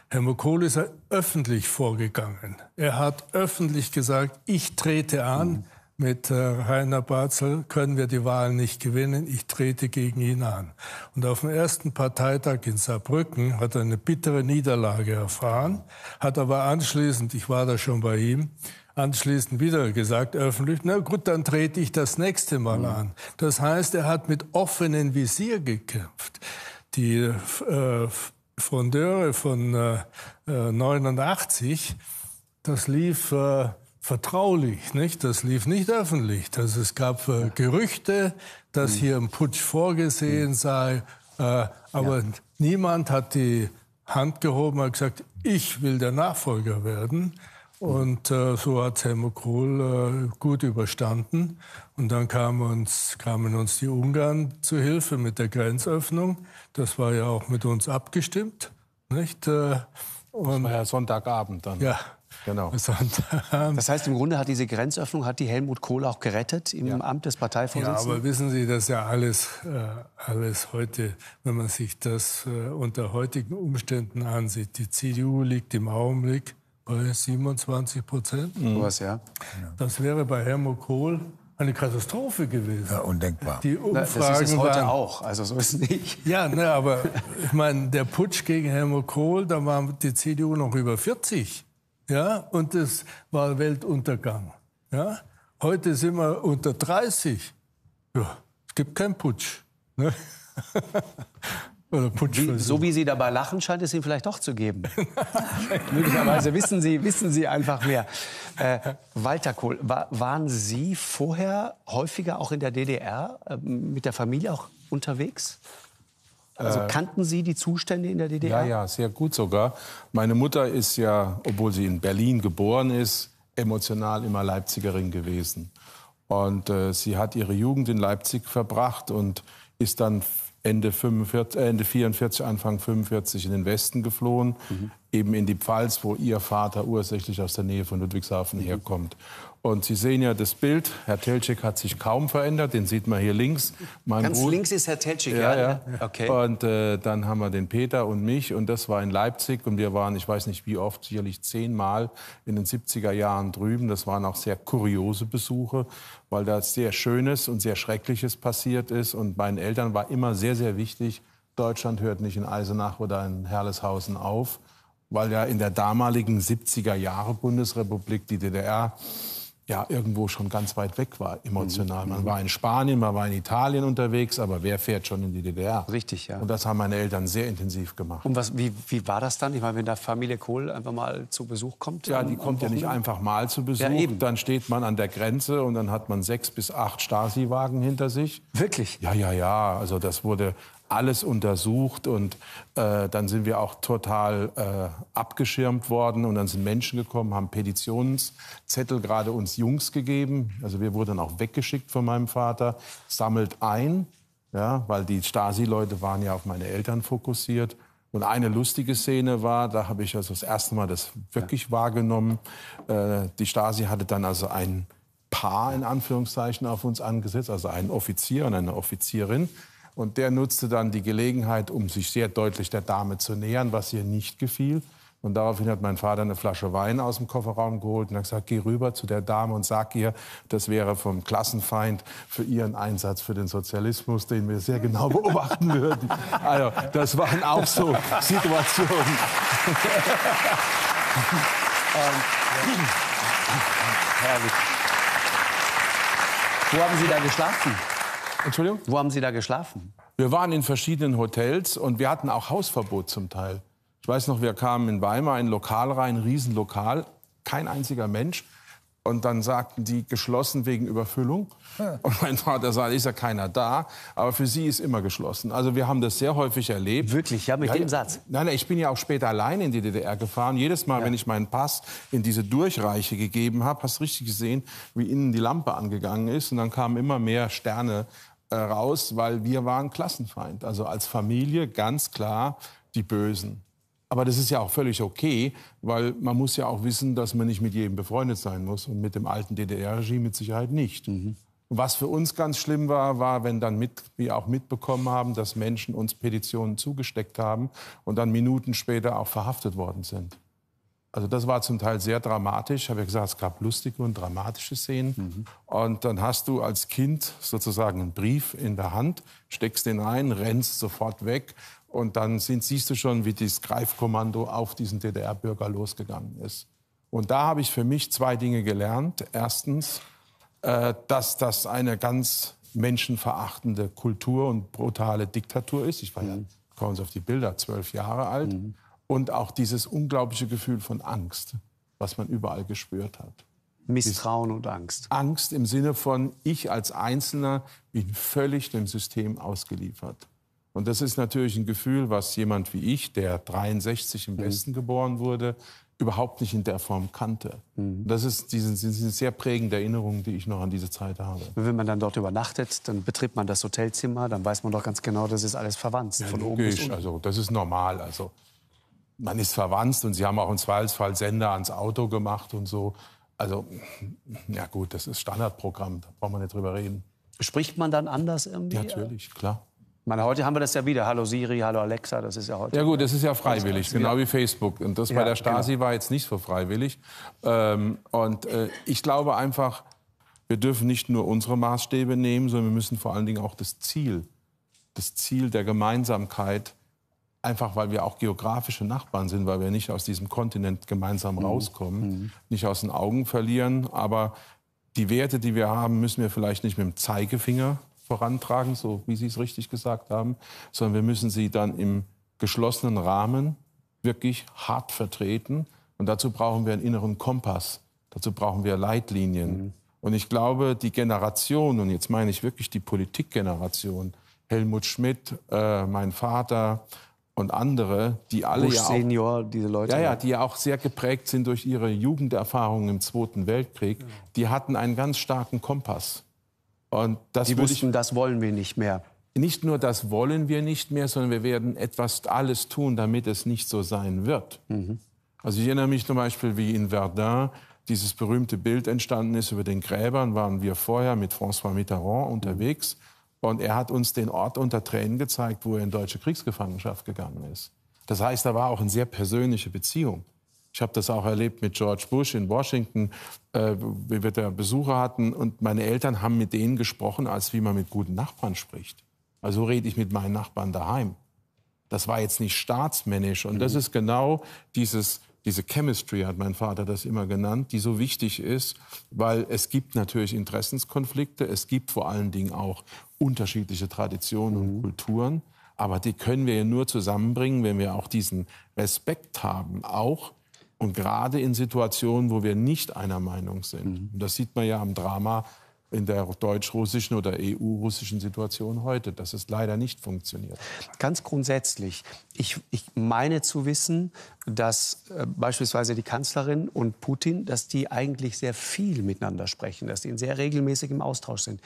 Helmut Kohl ist öffentlich vorgegangen. Er hat öffentlich gesagt, ich trete an. Mhm mit äh, Rainer Barzel können wir die Wahl nicht gewinnen. Ich trete gegen ihn an. Und auf dem ersten Parteitag in Saarbrücken hat er eine bittere Niederlage erfahren, hat aber anschließend, ich war da schon bei ihm, anschließend wieder gesagt öffentlich, na gut, dann trete ich das nächste Mal mhm. an. Das heißt, er hat mit offenen Visier gekämpft. Die äh, Frondeure von äh, 89, äh, das lief äh, vertraulich, nicht? Das lief nicht öffentlich. Das, es gab äh, Gerüchte, dass mhm. hier ein Putsch vorgesehen mhm. sei, äh, aber ja. niemand hat die Hand gehoben und gesagt, ich will der Nachfolger werden. Mhm. Und äh, so hat Helmut Kohl äh, gut überstanden. Und dann kamen uns, kamen uns die Ungarn zu Hilfe mit der Grenzöffnung. Das war ja auch mit uns abgestimmt. Nicht? Äh, und, das war ja Sonntagabend dann. Ja, Genau. Sondern, ähm, das heißt, im Grunde hat diese Grenzöffnung, hat die Helmut Kohl auch gerettet im ja. Amt des Parteivorsitzenden? Ja, aber wissen Sie, dass ja alles, äh, alles heute, wenn man sich das äh, unter heutigen Umständen ansieht, die CDU liegt im Augenblick bei 27 Prozent. Mhm. Was, ja. Das wäre bei Helmut Kohl eine Katastrophe gewesen. Ja, undenkbar. Die Umfragen na, das ist es heute waren, auch, also so ist es nicht. Ja, ne, aber ich meine, der Putsch gegen Helmut Kohl, da war die CDU noch über 40 ja, und das war Weltuntergang. Ja. Heute sind wir unter 30. Ja, es gibt keinen Putsch. Ne? Oder wie, so wie Sie dabei lachen, scheint es Ihnen vielleicht doch zu geben. Möglicherweise wissen Sie, wissen Sie einfach mehr. Äh, Walter Kohl, wa waren Sie vorher häufiger auch in der DDR äh, mit der Familie auch unterwegs? Also äh, kannten Sie die Zustände in der DDR? Ja, ja, sehr gut sogar. Meine Mutter ist ja, obwohl sie in Berlin geboren ist, emotional immer Leipzigerin gewesen. Und äh, sie hat ihre Jugend in Leipzig verbracht und ist dann Ende, 45, äh, Ende 44, Anfang 45 in den Westen geflohen, mhm. eben in die Pfalz, wo ihr Vater ursächlich aus der Nähe von Ludwigshafen mhm. herkommt. Und Sie sehen ja das Bild. Herr Telczyk hat sich kaum verändert. Den sieht man hier links. Mein Ganz Bruder. links ist Herr Telczyk, ja, ja. ja. Okay. Und äh, dann haben wir den Peter und mich. Und das war in Leipzig. Und wir waren, ich weiß nicht wie oft, sicherlich zehnmal in den 70er Jahren drüben. Das waren auch sehr kuriose Besuche, weil da sehr Schönes und sehr Schreckliches passiert ist. Und meinen Eltern war immer sehr, sehr wichtig, Deutschland hört nicht in Eisenach oder in Herleshausen auf, weil ja in der damaligen 70er Jahre Bundesrepublik die DDR ja irgendwo schon ganz weit weg war emotional. Mhm. Man war in Spanien, man war in Italien unterwegs, aber wer fährt schon in die DDR? Richtig, ja. Und das haben meine Eltern sehr intensiv gemacht. Und was, wie, wie war das dann? Ich meine, wenn da Familie Kohl einfach mal zu Besuch kommt? Ja, die kommt ja nicht einfach mal zu Besuch. Ja, eben. Dann steht man an der Grenze und dann hat man sechs bis acht Stasi-Wagen hinter sich. Wirklich? Ja, ja, ja. Also das wurde alles untersucht und äh, dann sind wir auch total äh, abgeschirmt worden und dann sind Menschen gekommen, haben Petitionszettel gerade uns Jungs gegeben. Also wir wurden auch weggeschickt von meinem Vater, sammelt ein, ja, weil die Stasi-Leute waren ja auf meine Eltern fokussiert. Und eine lustige Szene war, da habe ich also das erste Mal das wirklich ja. wahrgenommen. Äh, die Stasi hatte dann also ein Paar in Anführungszeichen auf uns angesetzt, also einen Offizier und eine Offizierin und der nutzte dann die Gelegenheit, um sich sehr deutlich der Dame zu nähern, was ihr nicht gefiel. Und daraufhin hat mein Vater eine Flasche Wein aus dem Kofferraum geholt und hat gesagt, geh rüber zu der Dame und sag ihr, das wäre vom Klassenfeind für ihren Einsatz für den Sozialismus, den wir sehr genau beobachten würden. Also, das waren auch so Situationen. Ähm, Herrlich. Wo haben Sie da geschlafen? Entschuldigung? Wo haben Sie da geschlafen? Wir waren in verschiedenen Hotels und wir hatten auch Hausverbot zum Teil. Ich weiß noch, wir kamen in Weimar in ein Lokal rein, ein Riesenlokal, kein einziger Mensch. Und dann sagten die, geschlossen wegen Überfüllung. Und mein Vater sagte, ist ja keiner da, aber für sie ist immer geschlossen. Also wir haben das sehr häufig erlebt. Wirklich, ja, mit ja, dem Satz? Nein, nein, ich bin ja auch später allein in die DDR gefahren. Jedes Mal, ja. wenn ich meinen Pass in diese Durchreiche gegeben habe, hast du richtig gesehen, wie innen die Lampe angegangen ist. Und dann kamen immer mehr Sterne äh, raus, weil wir waren Klassenfeind. Also als Familie ganz klar die Bösen. Aber das ist ja auch völlig okay, weil man muss ja auch wissen, dass man nicht mit jedem befreundet sein muss und mit dem alten DDR-Regime mit Sicherheit nicht. Mhm. Was für uns ganz schlimm war, war, wenn dann mit, wir auch mitbekommen haben, dass Menschen uns Petitionen zugesteckt haben und dann Minuten später auch verhaftet worden sind. Also das war zum Teil sehr dramatisch. Ich habe ja gesagt, es gab lustige und dramatische Szenen. Mhm. Und dann hast du als Kind sozusagen einen Brief in der Hand, steckst den ein, rennst sofort weg. Und dann sind, siehst du schon, wie das Greifkommando auf diesen DDR-Bürger losgegangen ist. Und da habe ich für mich zwei Dinge gelernt. Erstens, äh, dass das eine ganz menschenverachtende Kultur und brutale Diktatur ist. Ich war ja, kommen Sie auf die Bilder, zwölf Jahre alt. Mhm und auch dieses unglaubliche Gefühl von Angst, was man überall gespürt hat. Misstrauen und Angst. Angst im Sinne von, ich als Einzelner bin völlig dem System ausgeliefert. Und das ist natürlich ein Gefühl, was jemand wie ich, der 63 im mhm. Westen geboren wurde, überhaupt nicht in der Form kannte. Mhm. Das ist diese, diese sehr prägende Erinnerung, die ich noch an diese Zeit habe. Wenn man dann dort übernachtet, dann betritt man das Hotelzimmer, dann weiß man doch ganz genau, das ist alles verwandt. Ja, von logisch, oben bis unten. also das ist normal. Also man ist verwandt und sie haben auch im Zweifelsfall Sender ans Auto gemacht und so. Also, ja gut, das ist Standardprogramm, da braucht man nicht drüber reden. Spricht man dann anders irgendwie? Ja, natürlich, klar. Meine, heute haben wir das ja wieder. Hallo Siri, hallo Alexa, das ist ja heute. Ja gut, das ist ja freiwillig, genau wie Facebook. Und das ja, bei der genau. Stasi genau. war jetzt nicht so freiwillig. Ähm, und äh, ich glaube einfach, wir dürfen nicht nur unsere Maßstäbe nehmen, sondern wir müssen vor allen Dingen auch das Ziel, das Ziel der Gemeinsamkeit einfach weil wir auch geografische Nachbarn sind, weil wir nicht aus diesem Kontinent gemeinsam mhm. rauskommen, mhm. nicht aus den Augen verlieren. Aber die Werte, die wir haben, müssen wir vielleicht nicht mit dem Zeigefinger vorantragen, so wie Sie es richtig gesagt haben, sondern wir müssen sie dann im geschlossenen Rahmen wirklich hart vertreten. Und dazu brauchen wir einen inneren Kompass, dazu brauchen wir Leitlinien. Mhm. Und ich glaube, die Generation, und jetzt meine ich wirklich die Politikgeneration, Helmut Schmidt, äh, mein Vater, und andere, die alle Bush ja auch, Senior, diese Leute, ja, ja, die ja auch sehr geprägt sind durch ihre Jugenderfahrungen im Zweiten Weltkrieg, ja. die hatten einen ganz starken Kompass. Und das die wussten, ich, das wollen wir nicht mehr. Nicht nur das wollen wir nicht mehr, sondern wir werden etwas alles tun, damit es nicht so sein wird. Mhm. Also ich erinnere mich zum Beispiel, wie in Verdun dieses berühmte Bild entstanden ist über den Gräbern, waren wir vorher mit François Mitterrand unterwegs. Mhm und er hat uns den Ort unter Tränen gezeigt, wo er in deutsche Kriegsgefangenschaft gegangen ist. Das heißt, da war auch eine sehr persönliche Beziehung. Ich habe das auch erlebt mit George Bush in Washington, äh, wie wir da Besucher hatten. Und meine Eltern haben mit denen gesprochen, als wie man mit guten Nachbarn spricht. Also rede ich mit meinen Nachbarn daheim. Das war jetzt nicht staatsmännisch. Und das mhm. ist genau dieses diese Chemistry hat mein Vater das immer genannt, die so wichtig ist, weil es gibt natürlich Interessenskonflikte, es gibt vor allen Dingen auch unterschiedliche Traditionen mhm. und Kulturen, aber die können wir ja nur zusammenbringen, wenn wir auch diesen Respekt haben, auch und gerade in Situationen, wo wir nicht einer Meinung sind. Mhm. Und das sieht man ja am Drama in der deutsch-russischen oder EU-russischen Situation heute, dass es leider nicht funktioniert. Ganz grundsätzlich, ich, ich meine zu wissen, dass äh, beispielsweise die Kanzlerin und Putin, dass die eigentlich sehr viel miteinander sprechen, dass die in sehr regelmäßigem Austausch sind.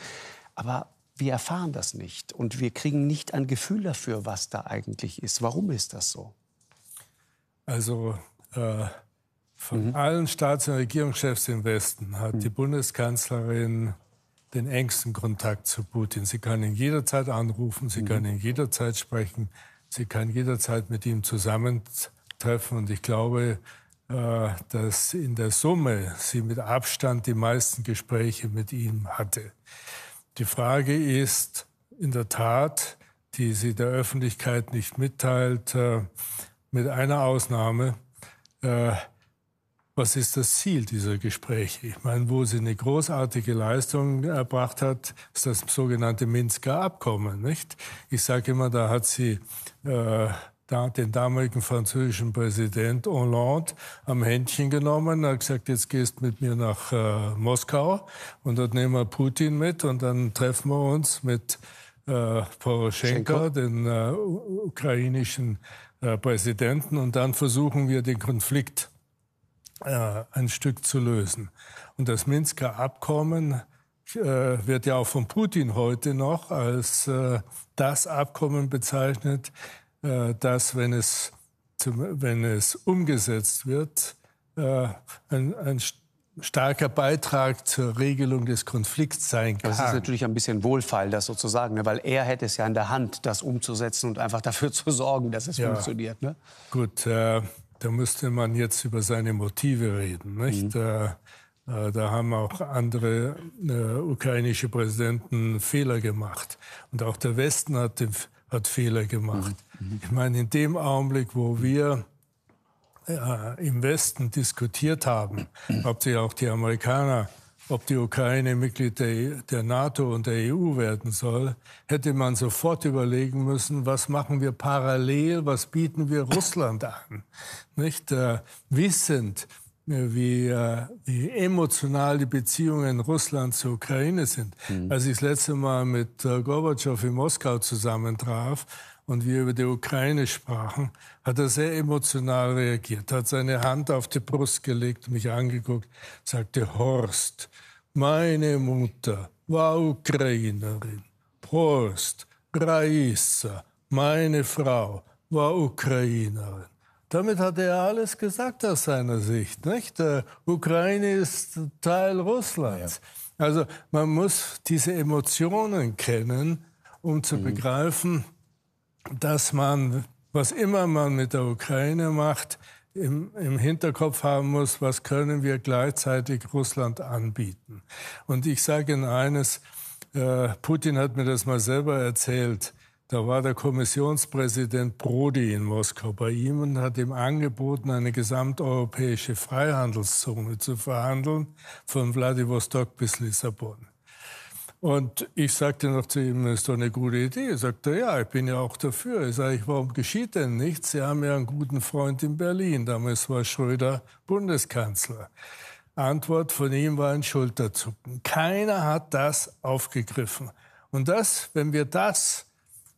Aber wir erfahren das nicht und wir kriegen nicht ein Gefühl dafür, was da eigentlich ist. Warum ist das so? Also äh von mhm. allen Staats- und Regierungschefs im Westen hat mhm. die Bundeskanzlerin den engsten Kontakt zu Putin. Sie kann ihn jederzeit anrufen, sie mhm. kann ihn jederzeit sprechen, sie kann jederzeit mit ihm zusammentreffen. Und ich glaube, äh, dass in der Summe sie mit Abstand die meisten Gespräche mit ihm hatte. Die Frage ist in der Tat, die sie der Öffentlichkeit nicht mitteilt, äh, mit einer Ausnahme, äh, was ist das Ziel dieser Gespräche? Ich meine, wo sie eine großartige Leistung erbracht hat, ist das sogenannte Minsker Abkommen, nicht? Ich sage immer, da hat sie äh, da, den damaligen französischen Präsident Hollande am Händchen genommen, hat gesagt, jetzt gehst mit mir nach äh, Moskau und dort nehmen wir Putin mit und dann treffen wir uns mit äh, Poroschenko, den äh, ukrainischen äh, Präsidenten, und dann versuchen wir den Konflikt äh, ein Stück zu lösen. Und das Minsker Abkommen äh, wird ja auch von Putin heute noch als äh, das Abkommen bezeichnet, äh, das, wenn es, zum, wenn es umgesetzt wird, äh, ein, ein starker Beitrag zur Regelung des Konflikts sein kann. Das ist natürlich ein bisschen wohlfeil, das sozusagen, ne, weil er hätte es ja in der Hand, das umzusetzen und einfach dafür zu sorgen, dass es ja. funktioniert. Ne? Gut, äh, da müsste man jetzt über seine Motive reden. Nicht? Mhm. Da, äh, da haben auch andere äh, ukrainische Präsidenten Fehler gemacht. Und auch der Westen hat, den, hat Fehler gemacht. Mhm. mhm. Ich meine, in dem Augenblick, wo wir äh, im Westen diskutiert haben, ob sie auch die Amerikaner ob die Ukraine Mitglied der, e der, NATO und der EU werden soll, hätte man sofort überlegen müssen, was machen wir parallel, was bieten wir Russland an. Nicht äh, wissend, äh, wie, äh, wie emotional die Beziehungen Russlands zur Ukraine sind. Mhm. Als ich das letzte Mal mit äh, Gorbatschow in Moskau zusammentraf, und wir über die Ukraine sprachen, hat er sehr emotional reagiert, hat seine Hand auf die Brust gelegt, mich angeguckt, sagte, Horst, meine Mutter war Ukrainerin. Horst, Raissa, meine Frau war Ukrainerin. Damit hat er alles gesagt aus seiner Sicht. Nicht? Die äh, Ukraine ist Teil Russlands. Ja. Also man muss diese Emotionen kennen, um zu mhm. begreifen, dass man, was immer man mit der Ukraine macht, im, im Hinterkopf haben muss, was können wir gleichzeitig Russland anbieten. Und ich sage Ihnen eines, äh, Putin hat mir das mal selber erzählt, da war der Kommissionspräsident Prodi in Moskau bei ihm und hat ihm angeboten, eine gesamteuropäische Freihandelszone zu verhandeln, von Wladivostok bis Lissabon. Und ich sagte noch zu ihm, das ist doch eine gute Idee. Er sagte, ja, ich bin ja auch dafür. Ich sage, warum geschieht denn nichts? Sie haben ja einen guten Freund in Berlin. Damals war Schröder Bundeskanzler. Antwort von ihm war ein Schulterzucken. Keiner hat das aufgegriffen. Und das, wenn wir das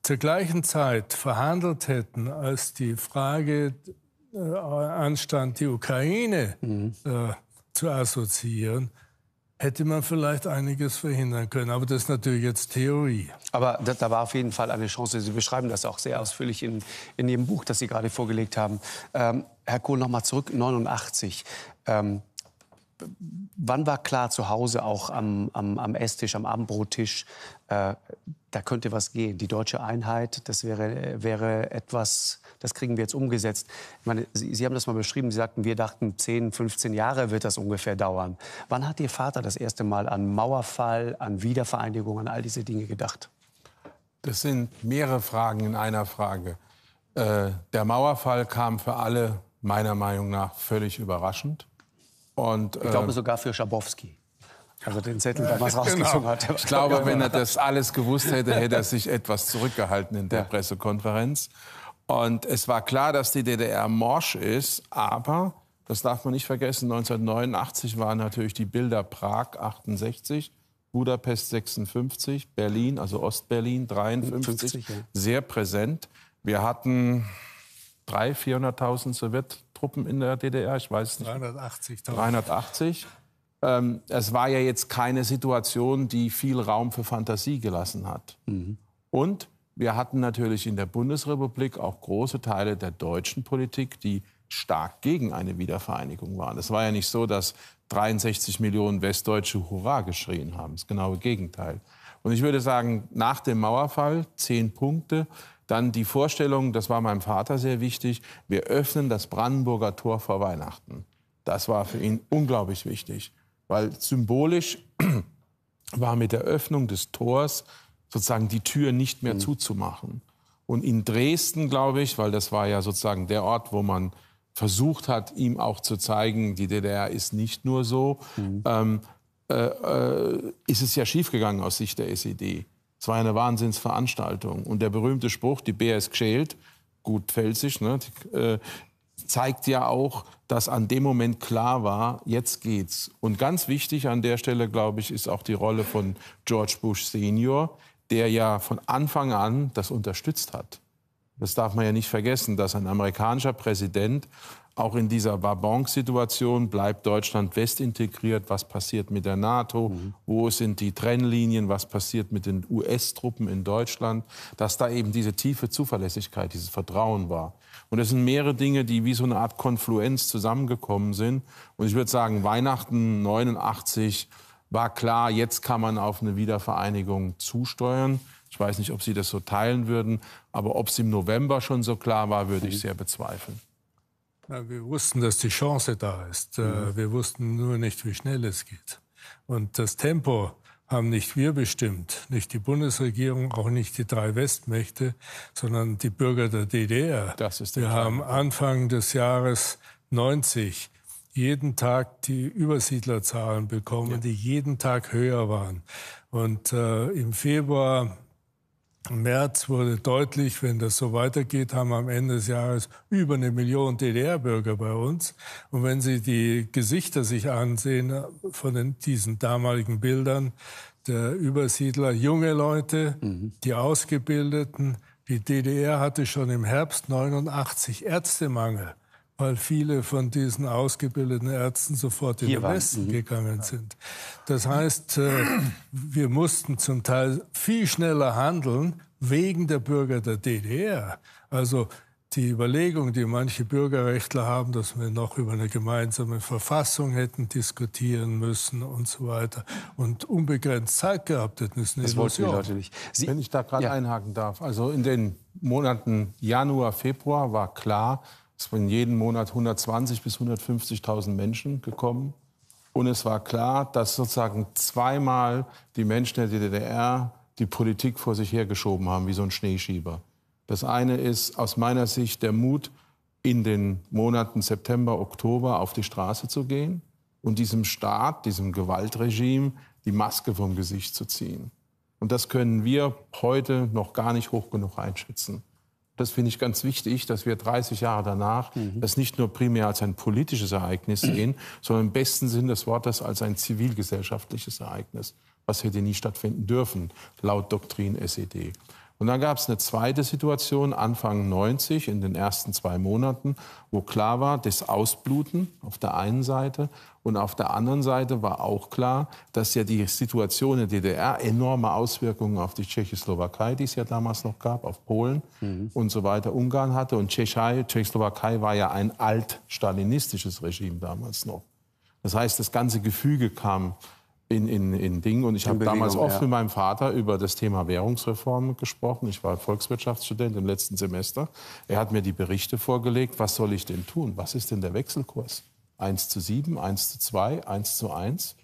zur gleichen Zeit verhandelt hätten, als die Frage äh, anstand, die Ukraine mhm. äh, zu assoziieren, hätte man vielleicht einiges verhindern können. Aber das ist natürlich jetzt Theorie. Aber da, da war auf jeden Fall eine Chance. Sie beschreiben das auch sehr ausführlich in, in Ihrem Buch, das Sie gerade vorgelegt haben. Ähm, Herr Kohl, nochmal zurück, 89. Ähm, wann war klar zu Hause auch am, am, am Esstisch, am Abendbrottisch, äh, da könnte was gehen. Die deutsche Einheit, das wäre, wäre etwas, das kriegen wir jetzt umgesetzt. Ich meine, Sie, Sie haben das mal beschrieben, Sie sagten, wir dachten, 10, 15 Jahre wird das ungefähr dauern. Wann hat Ihr Vater das erste Mal an Mauerfall, an Wiedervereinigung, an all diese Dinge gedacht? Das sind mehrere Fragen in einer Frage. Äh, der Mauerfall kam für alle meiner Meinung nach völlig überraschend. Und, ich glaube äh, sogar für Schabowski. Also den Zettel damals genau. rausgezogen genau. hat. Ich glaube, wenn er das alles gewusst hätte, hätte er sich etwas zurückgehalten in der Pressekonferenz. Und es war klar, dass die DDR morsch ist, aber das darf man nicht vergessen. 1989 waren natürlich die Bilder Prag 68, Budapest 56, Berlin, also Ostberlin 53, 50, ja. sehr präsent. Wir hatten 300.000, 400.000 Sowjettruppen in der DDR, ich weiß nicht. 380.000. 380 ähm, es war ja jetzt keine Situation, die viel Raum für Fantasie gelassen hat. Mhm. Und wir hatten natürlich in der Bundesrepublik auch große Teile der deutschen Politik, die stark gegen eine Wiedervereinigung waren. Es war ja nicht so, dass 63 Millionen Westdeutsche Hurra geschrien haben. Das genaue Gegenteil. Und ich würde sagen, nach dem Mauerfall zehn Punkte. Dann die Vorstellung, das war meinem Vater sehr wichtig, wir öffnen das Brandenburger Tor vor Weihnachten. Das war für ihn unglaublich wichtig weil symbolisch war mit der Öffnung des Tors sozusagen die Tür nicht mehr mhm. zuzumachen. Und in Dresden, glaube ich, weil das war ja sozusagen der Ort, wo man versucht hat, ihm auch zu zeigen, die DDR ist nicht nur so, mhm. ähm, äh, äh, ist es ja schiefgegangen aus Sicht der SED. Es war eine Wahnsinnsveranstaltung. Und der berühmte Spruch, die Bär ist geschält, gut pfälzisch, ne, die, äh, zeigt ja auch, dass an dem Moment klar war, jetzt geht's. Und ganz wichtig an der Stelle, glaube ich, ist auch die Rolle von George Bush Senior, der ja von Anfang an das unterstützt hat. Das darf man ja nicht vergessen, dass ein amerikanischer Präsident auch in dieser Wabonk-Situation bleibt Deutschland westintegriert. Was passiert mit der NATO? Mhm. Wo sind die Trennlinien? Was passiert mit den US-Truppen in Deutschland? Dass da eben diese tiefe Zuverlässigkeit, dieses Vertrauen war. Und das sind mehrere Dinge, die wie so eine Art Konfluenz zusammengekommen sind. Und ich würde sagen, Weihnachten 89 war klar, jetzt kann man auf eine Wiedervereinigung zusteuern. Ich weiß nicht, ob Sie das so teilen würden, aber ob es im November schon so klar war, würde ich mhm. sehr bezweifeln. Na, wir wussten, dass die Chance da ist. Äh, mhm. Wir wussten nur nicht, wie schnell es geht. Und das Tempo, haben nicht wir bestimmt, nicht die Bundesregierung, auch nicht die drei Westmächte, sondern die Bürger der DDR. Das ist der wir haben Anfang des Jahres 90 jeden Tag die Übersiedlerzahlen bekommen, ja. die jeden Tag höher waren. Und äh, im Februar März wurde deutlich, wenn das so weitergeht, haben wir am Ende des Jahres über eine Million DDR-Bürger bei uns. Und wenn Sie die Gesichter sich ansehen von den, diesen damaligen Bildern der Übersiedler, junge Leute, mhm. die Ausgebildeten, die DDR hatte schon im Herbst 89 Ärztemangel weil viele von diesen ausgebildeten Ärzten sofort in Hier den waren. Westen mhm. gegangen sind. Das heißt, äh, wir mussten zum Teil viel schneller handeln wegen der Bürger der DDR. Also die Überlegung, die manche Bürgerrechtler haben, dass wir noch über eine gemeinsame Verfassung hätten diskutieren müssen und so weiter und unbegrenzt Zeit gehabt hätten, ist eine Das wollten die Leute nicht. Sie Wenn ich da gerade ja. einhaken darf, also in den Monaten Januar, Februar war klar, es waren jeden Monat 120 bis 150.000 Menschen gekommen. Und es war klar, dass sozusagen zweimal die Menschen der DDR die Politik vor sich hergeschoben haben, wie so ein Schneeschieber. Das eine ist aus meiner Sicht der Mut, in den Monaten September, Oktober auf die Straße zu gehen und diesem Staat, diesem Gewaltregime die Maske vom Gesicht zu ziehen. Und das können wir heute noch gar nicht hoch genug einschätzen das finde ich ganz wichtig, dass wir 30 Jahre danach mhm. das nicht nur primär als ein politisches Ereignis sehen, sondern im besten Sinn des Wortes als ein zivilgesellschaftliches Ereignis, was hätte nie stattfinden dürfen, laut Doktrin SED. Und dann gab es eine zweite Situation, Anfang 90, in den ersten zwei Monaten, wo klar war, das Ausbluten auf der einen Seite und auf der anderen Seite war auch klar, dass ja die Situation in der DDR enorme Auswirkungen auf die Tschechoslowakei, die es ja damals noch gab, auf Polen mhm. und so weiter, Ungarn hatte. Und Tschechei, Tschechoslowakei war ja ein alt-stalinistisches Regime damals noch. Das heißt, das ganze Gefüge kam in, in, in Dingen. Und ich habe damals oft ja. mit meinem Vater über das Thema Währungsreform gesprochen. Ich war Volkswirtschaftsstudent im letzten Semester. Er hat mir die Berichte vorgelegt. Was soll ich denn tun? Was ist denn der Wechselkurs? 1 zu 7, 1 zu 2, 1 zu 1.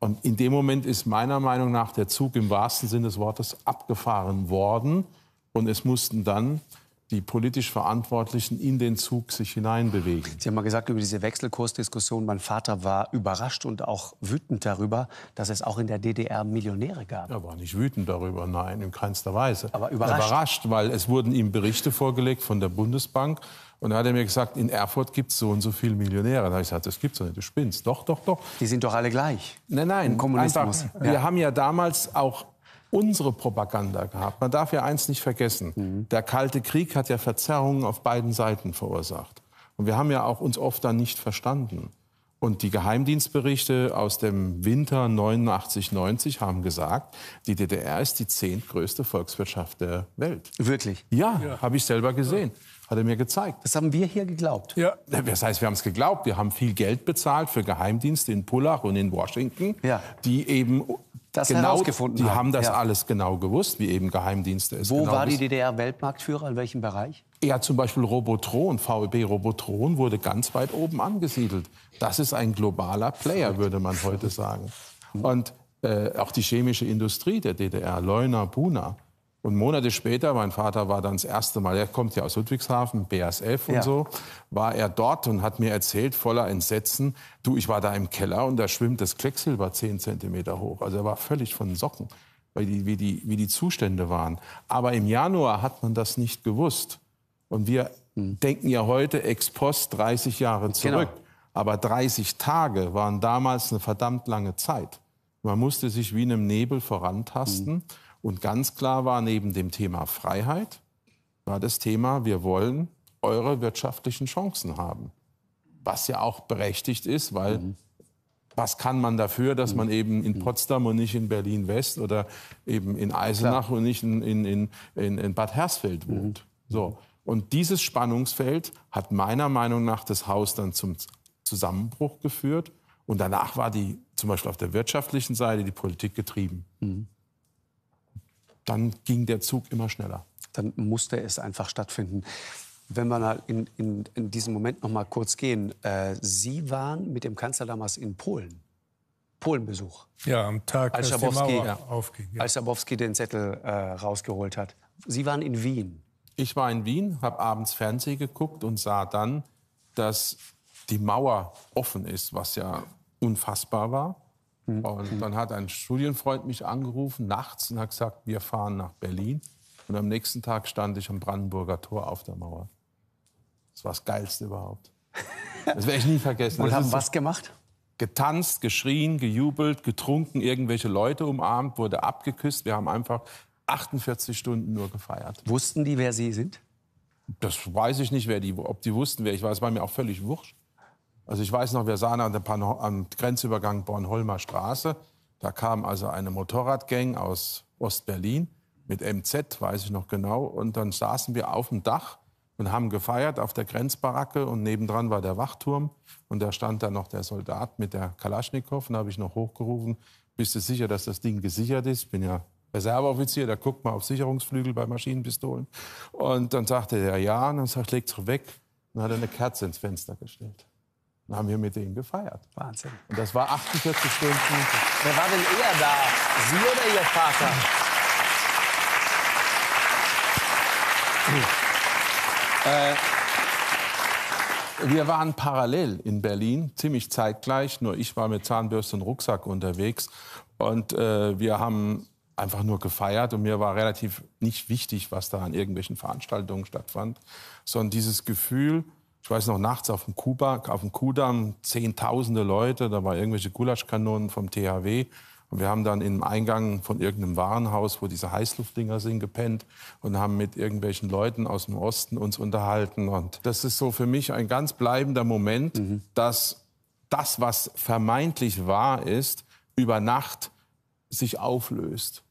Und in dem Moment ist meiner Meinung nach der Zug im wahrsten Sinne des Wortes abgefahren worden. Und es mussten dann die politisch Verantwortlichen in den Zug sich hineinbewegen. Sie haben mal gesagt über diese Wechselkursdiskussion, mein Vater war überrascht und auch wütend darüber, dass es auch in der DDR Millionäre gab. Er war nicht wütend darüber, nein, in keinster Weise. Aber überrascht. überrascht, weil es wurden ihm Berichte vorgelegt von der Bundesbank. Und da hat er mir gesagt, in Erfurt gibt es so und so viele Millionäre. Da habe ich gesagt, das gibt's doch nicht, du spinnst. Doch, doch, doch. Die sind doch alle gleich. Nein, nein. Im Kommunismus. Einfach, ja. Wir haben ja damals auch unsere Propaganda gehabt. Man darf ja eins nicht vergessen. Mhm. Der Kalte Krieg hat ja Verzerrungen auf beiden Seiten verursacht. Und wir haben ja auch uns oft dann nicht verstanden. Und die Geheimdienstberichte aus dem Winter 89, 90 haben gesagt, die DDR ist die zehntgrößte Volkswirtschaft der Welt. Wirklich? Ja, ja. habe ich selber gesehen. Hat er mir gezeigt. Das haben wir hier geglaubt. Ja. Das heißt, wir haben es geglaubt. Wir haben viel Geld bezahlt für Geheimdienste in Pullach und in Washington, ja. die eben das genau, herausgefunden die haben. Die haben das ja. alles genau gewusst, wie eben Geheimdienste es Wo genau war die DDR Weltmarktführer, in welchem Bereich? Ja, zum Beispiel Robotron, VEB Robotron wurde ganz weit oben angesiedelt. Das ist ein globaler Player, würde man heute sagen. Und äh, auch die chemische Industrie der DDR, Leuna, Buna, und Monate später, mein Vater war dann das erste Mal, er kommt ja aus Ludwigshafen, BASF und ja. so, war er dort und hat mir erzählt, voller Entsetzen, du, ich war da im Keller und da schwimmt das Quecksilber zehn Zentimeter hoch. Also er war völlig von Socken, weil die, wie, die, wie die Zustände waren. Aber im Januar hat man das nicht gewusst. Und wir hm. denken ja heute ex post 30 Jahre genau. zurück. Genau. Aber 30 Tage waren damals eine verdammt lange Zeit. Man musste sich wie in einem Nebel vorantasten. Hm. Und ganz klar war neben dem Thema Freiheit, war das Thema, wir wollen eure wirtschaftlichen Chancen haben. Was ja auch berechtigt ist, weil mhm. was kann man dafür, dass mhm. man eben in mhm. Potsdam und nicht in Berlin-West oder eben in Eisenach Klar. und nicht in, in, in, in, Bad Hersfeld mhm. wohnt. Mhm. So. Und dieses Spannungsfeld hat meiner Meinung nach das Haus dann zum Zusammenbruch geführt. Und danach war die zum Beispiel auf der wirtschaftlichen Seite die Politik getrieben. Mhm dann ging der Zug immer schneller. Dann musste es einfach stattfinden. Wenn wir in, in, in diesem Moment noch mal kurz gehen. Äh, Sie waren mit dem Kanzler damals in Polen. Polenbesuch. Ja, am Tag, als Schabowski, ja. aufging. Ja. Als Schabowski den Zettel äh, rausgeholt hat. Sie waren in Wien. Ich war in Wien, habe abends Fernsehen geguckt und sah dann, dass die Mauer offen ist, was ja unfassbar war. Mhm. Und mhm. dann hat ein Studienfreund mich angerufen nachts und hat gesagt, wir fahren nach Berlin. Und am nächsten Tag stand ich am Brandenburger Tor auf der Mauer. Das war das Geilste überhaupt. Das werde ich nie vergessen. und haben was gemacht? Getanzt, geschrien, gejubelt, getrunken, irgendwelche Leute umarmt, wurde abgeküsst. Wir haben einfach 48 Stunden nur gefeiert. Wussten die, wer sie sind? Das weiß ich nicht, wer die, ob die wussten, wer ich war. Es war mir auch völlig wurscht. Also ich weiß noch, wir sahen an der Pan am Grenzübergang Bornholmer Straße. Da kam also eine Motorradgang aus Ostberlin mit MZ, weiß ich noch genau. Und dann saßen wir auf dem Dach und haben gefeiert auf der Grenzbaracke. Und nebendran war der Wachturm. Und da stand dann noch der Soldat mit der Kalaschnikow. Und da habe ich noch hochgerufen, bist du sicher, dass das Ding gesichert ist? Ich bin ja Reserveoffizier, da guckt man auf Sicherungsflügel bei Maschinenpistolen. Und dann sagte er, ja. Und dann sagt, leg's weg. Und dann hat er eine Kerze ins Fenster gestellt. Dann haben wir mit denen gefeiert. Wahnsinn. Und das war 48 Stunden. Wer war denn eher da? Sie oder Ihr Vater? äh, wir waren parallel in Berlin, ziemlich zeitgleich, nur ich war mit Zahnbürste und Rucksack unterwegs. Und äh, wir haben einfach nur gefeiert und mir war relativ nicht wichtig, was da an irgendwelchen Veranstaltungen stattfand, sondern dieses Gefühl, ich weiß noch, nachts auf dem Kuba, auf dem Kudamm, zehntausende Leute, da waren irgendwelche Gulaschkanonen vom THW. Und wir haben dann im Eingang von irgendeinem Warenhaus, wo diese Heißluftdinger sind, gepennt und haben mit irgendwelchen Leuten aus dem Osten uns unterhalten. Und das ist so für mich ein ganz bleibender Moment, mhm. dass das, was vermeintlich wahr ist, über Nacht sich auflöst.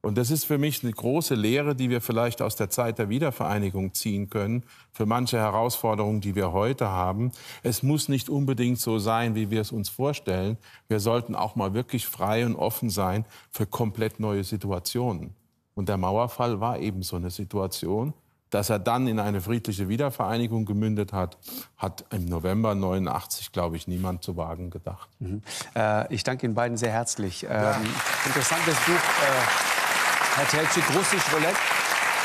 Und das ist für mich eine große Lehre, die wir vielleicht aus der Zeit der Wiedervereinigung ziehen können, für manche Herausforderungen, die wir heute haben. Es muss nicht unbedingt so sein, wie wir es uns vorstellen. Wir sollten auch mal wirklich frei und offen sein für komplett neue Situationen. Und der Mauerfall war eben so eine Situation. Dass er dann in eine friedliche Wiedervereinigung gemündet hat, hat im November 89, glaube ich, niemand zu wagen gedacht. Mhm. Äh, ich danke Ihnen beiden sehr herzlich. Ähm, Interessantes Buch. Äh Herr Teltschik, russisch Roulette.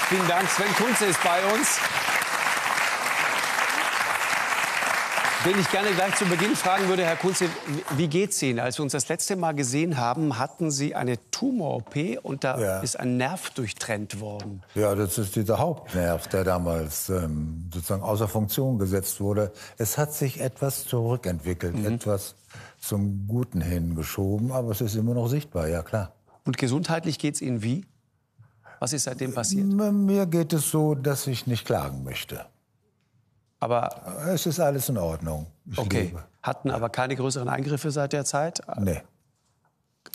Vielen Dank. Sven Kunze ist bei uns. Den ich gerne gleich zu Beginn fragen würde, Herr Kunze, wie geht's Ihnen? Als wir uns das letzte Mal gesehen haben, hatten Sie eine Tumor-OP und da ja. ist ein Nerv durchtrennt worden. Ja, das ist dieser Hauptnerv, der damals ähm, sozusagen außer Funktion gesetzt wurde. Es hat sich etwas zurückentwickelt, mhm. etwas zum Guten hingeschoben, aber es ist immer noch sichtbar, ja klar. Und gesundheitlich geht's Ihnen wie? Was ist seitdem passiert? Mir geht es so, dass ich nicht klagen möchte. Aber es ist alles in Ordnung. Ich okay. Lebe. Hatten aber keine größeren Eingriffe seit der Zeit? Nee.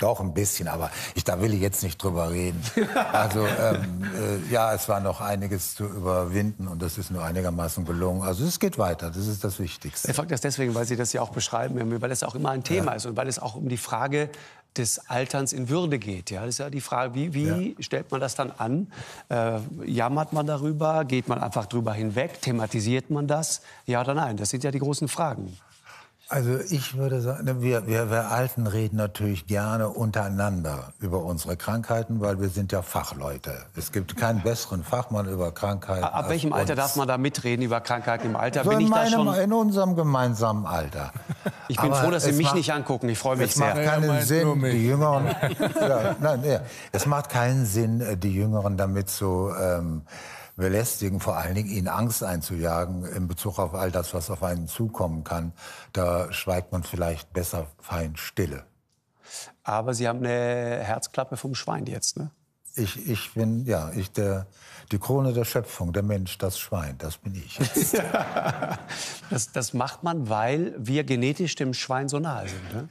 Doch, ein bisschen, aber ich, da will ich jetzt nicht drüber reden. Also ähm, äh, ja, es war noch einiges zu überwinden und das ist nur einigermaßen gelungen. Also es geht weiter, das ist das Wichtigste. Ich frage das deswegen, weil Sie das ja auch beschreiben, weil es auch immer ein Thema ja. ist und weil es auch um die Frage des Alterns in Würde geht. Ja, das ist ja die Frage, wie, wie ja. stellt man das dann an? Äh, jammert man darüber? Geht man einfach drüber hinweg? Thematisiert man das? Ja oder nein? Das sind ja die großen Fragen. Also ich würde sagen, ne, wir, wir, wir Alten reden natürlich gerne untereinander über unsere Krankheiten, weil wir sind ja Fachleute. Es gibt keinen besseren Fachmann über Krankheiten. Ab welchem Alter darf man da mitreden über Krankheiten im Alter? So bin ich meinem, da schon? In unserem gemeinsamen Alter. Ich bin Aber froh, dass Sie mich macht, nicht angucken. Ich freue mich es sehr. Macht keinen Sinn, die Jüngeren, ja, nein, ja, es macht keinen Sinn, äh, die Jüngeren damit zu ähm, belästigen, vor allen Dingen ihnen Angst einzujagen in Bezug auf all das, was auf einen zukommen kann. Da schweigt man vielleicht besser fein stille. Aber Sie haben eine Herzklappe vom Schwein jetzt, ne? Ich, ich bin, ja, ich, der, die Krone der Schöpfung, der Mensch, das Schwein, das bin ich. das, das macht man, weil wir genetisch dem Schwein so nahe sind, ne?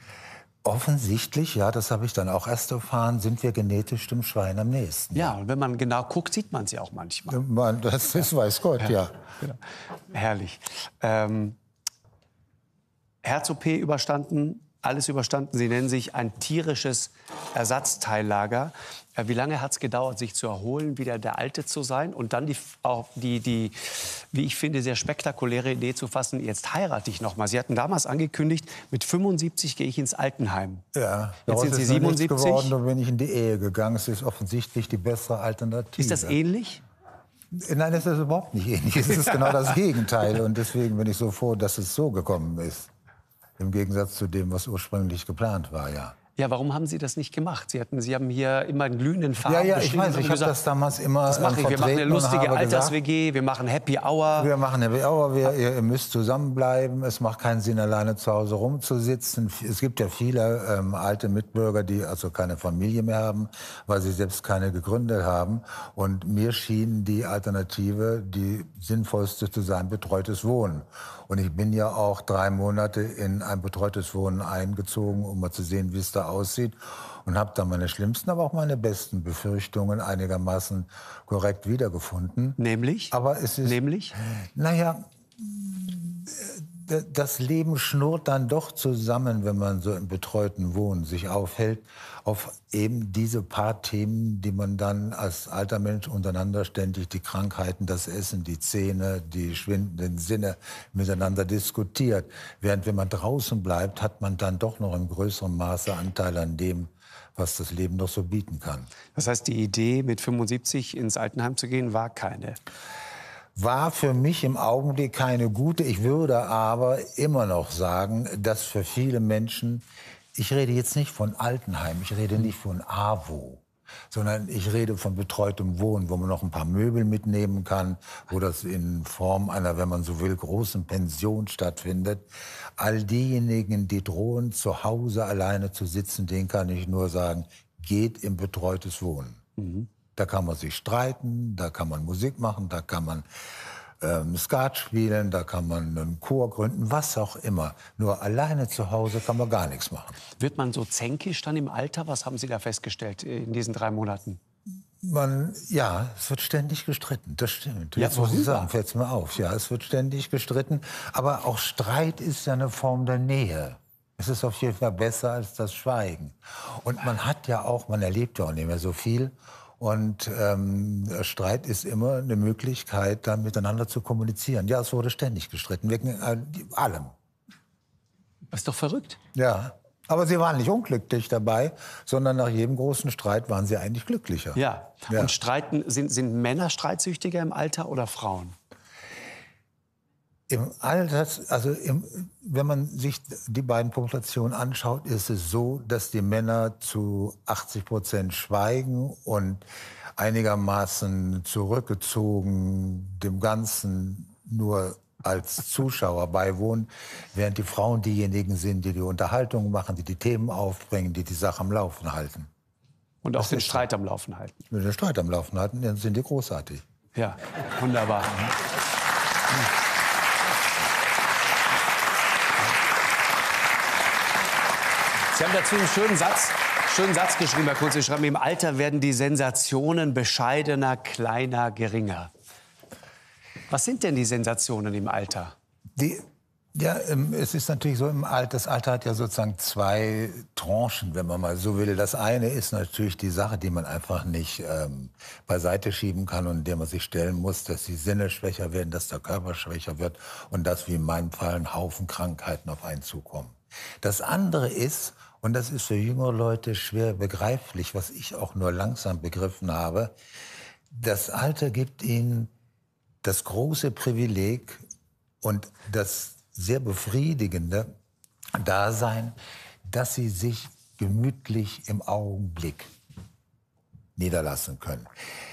offensichtlich, ja, das habe ich dann auch erst erfahren, sind wir genetisch dem Schwein am nächsten. Ja, und wenn man genau guckt, sieht man sie auch manchmal. Man, das, das weiß Gott, ja. ja. Genau. Herrlich. Ähm, Herz-OP überstanden, alles überstanden. Sie nennen sich ein tierisches Ersatzteillager. Wie lange hat es gedauert, sich zu erholen, wieder der Alte zu sein und dann die, auch die, die, wie ich finde, sehr spektakuläre Idee zu fassen, jetzt heirate ich nochmal. Sie hatten damals angekündigt, mit 75 gehe ich ins Altenheim. Ja, jetzt sind Sie 77. geworden, da bin ich in die Ehe gegangen. Es ist offensichtlich die bessere Alternative. Ist das ähnlich? Nein, das ist überhaupt nicht ähnlich. Es ist genau das Gegenteil. Und deswegen bin ich so froh, dass es so gekommen ist. Im Gegensatz zu dem, was ursprünglich geplant war, ja. Ja, warum haben Sie das nicht gemacht? Sie, hatten, Sie haben hier immer einen glühenden Farben Ja, ja, ich weiß, ich habe das damals immer das mache ich. Wir machen eine lustige Alters-WG, wir machen Happy Hour. Wir machen Happy Hour, wir, ihr, müsst zusammenbleiben. Es macht keinen Sinn, alleine zu Hause rumzusitzen. Es gibt ja viele ähm, alte Mitbürger, die also keine Familie mehr haben, weil sie selbst keine gegründet haben. Und mir schien die Alternative, die sinnvollste zu sein, betreutes Wohnen. Und ich bin ja auch drei Monate in ein betreutes Wohnen eingezogen, um mal zu sehen, wie es da aussieht. Und habe da meine schlimmsten, aber auch meine besten Befürchtungen einigermaßen korrekt wiedergefunden. Nämlich? Aber es ist. Nämlich? Naja, das Leben schnurrt dann doch zusammen, wenn man so im betreuten Wohnen sich aufhält, auf eben diese paar Themen, die man dann als alter Mensch untereinander ständig, die Krankheiten, das Essen, die Zähne, die schwindenden Sinne miteinander diskutiert. Während wenn man draußen bleibt, hat man dann doch noch im größeren Maße Anteil an dem, was das Leben noch so bieten kann. Das heißt, die Idee, mit 75 ins Altenheim zu gehen, war keine war für mich im Augenblick keine gute. Ich würde aber immer noch sagen, dass für viele Menschen, ich rede jetzt nicht von Altenheim, ich rede nicht von AWO, sondern ich rede von betreutem Wohnen, wo man noch ein paar Möbel mitnehmen kann, wo das in Form einer, wenn man so will, großen Pension stattfindet. All diejenigen, die drohen, zu Hause alleine zu sitzen, denen kann ich nur sagen, geht in betreutes Wohnen. Mhm. Da kann man sich streiten, da kann man Musik machen, da kann man ähm, Skat spielen, da kann man einen Chor gründen, was auch immer. Nur alleine zu Hause kann man gar nichts machen. Wird man so zänkisch dann im Alter? Was haben Sie da festgestellt äh, in diesen drei Monaten? Man, ja, es wird ständig gestritten, das stimmt. Jetzt ja, muss ich sagen, fällt mir auf. Ja, es wird ständig gestritten, aber auch Streit ist ja eine Form der Nähe. Es ist auf jeden Fall besser als das Schweigen. Und man hat ja auch, man erlebt ja auch nicht mehr so viel. Und ähm, Streit ist immer eine Möglichkeit, dann miteinander zu kommunizieren. Ja, es wurde ständig gestritten, wegen äh, allem. Das ist doch verrückt. Ja. Aber sie waren nicht unglücklich dabei, sondern nach jedem großen Streit waren sie eigentlich glücklicher. Ja. ja. Und streiten, sind, sind Männer streitsüchtiger im Alter oder Frauen? Im Alsatz, also im, wenn man sich die beiden Populationen anschaut, ist es so, dass die Männer zu 80 Prozent schweigen und einigermaßen zurückgezogen dem Ganzen nur als Zuschauer beiwohnen, während die Frauen diejenigen sind, die die Unterhaltung machen, die die Themen aufbringen, die die Sache am Laufen halten. Und auch das den Streit am Laufen halten. Wenn den Streit am Laufen halten, dann sind die großartig. Ja, wunderbar. Mhm. Sie haben dazu einen schönen Satz, schönen Satz geschrieben, Herr Kunz. Sie schreiben, im Alter werden die Sensationen bescheidener, kleiner, geringer. Was sind denn die Sensationen im Alter? Die, ja, ähm, es ist natürlich so, im Alter, das Alter hat ja sozusagen zwei Tranchen, wenn man mal so will. Das eine ist natürlich die Sache, die man einfach nicht ähm, beiseite schieben kann und der man sich stellen muss, dass die Sinne schwächer werden, dass der Körper schwächer wird und dass, wie in meinem Fall, ein Haufen Krankheiten auf einen zukommen. Das andere ist, und das ist für jüngere Leute schwer begreiflich, was ich auch nur langsam begriffen habe. Das Alter gibt ihnen das große Privileg und das sehr befriedigende Dasein, dass sie sich gemütlich im Augenblick niederlassen können.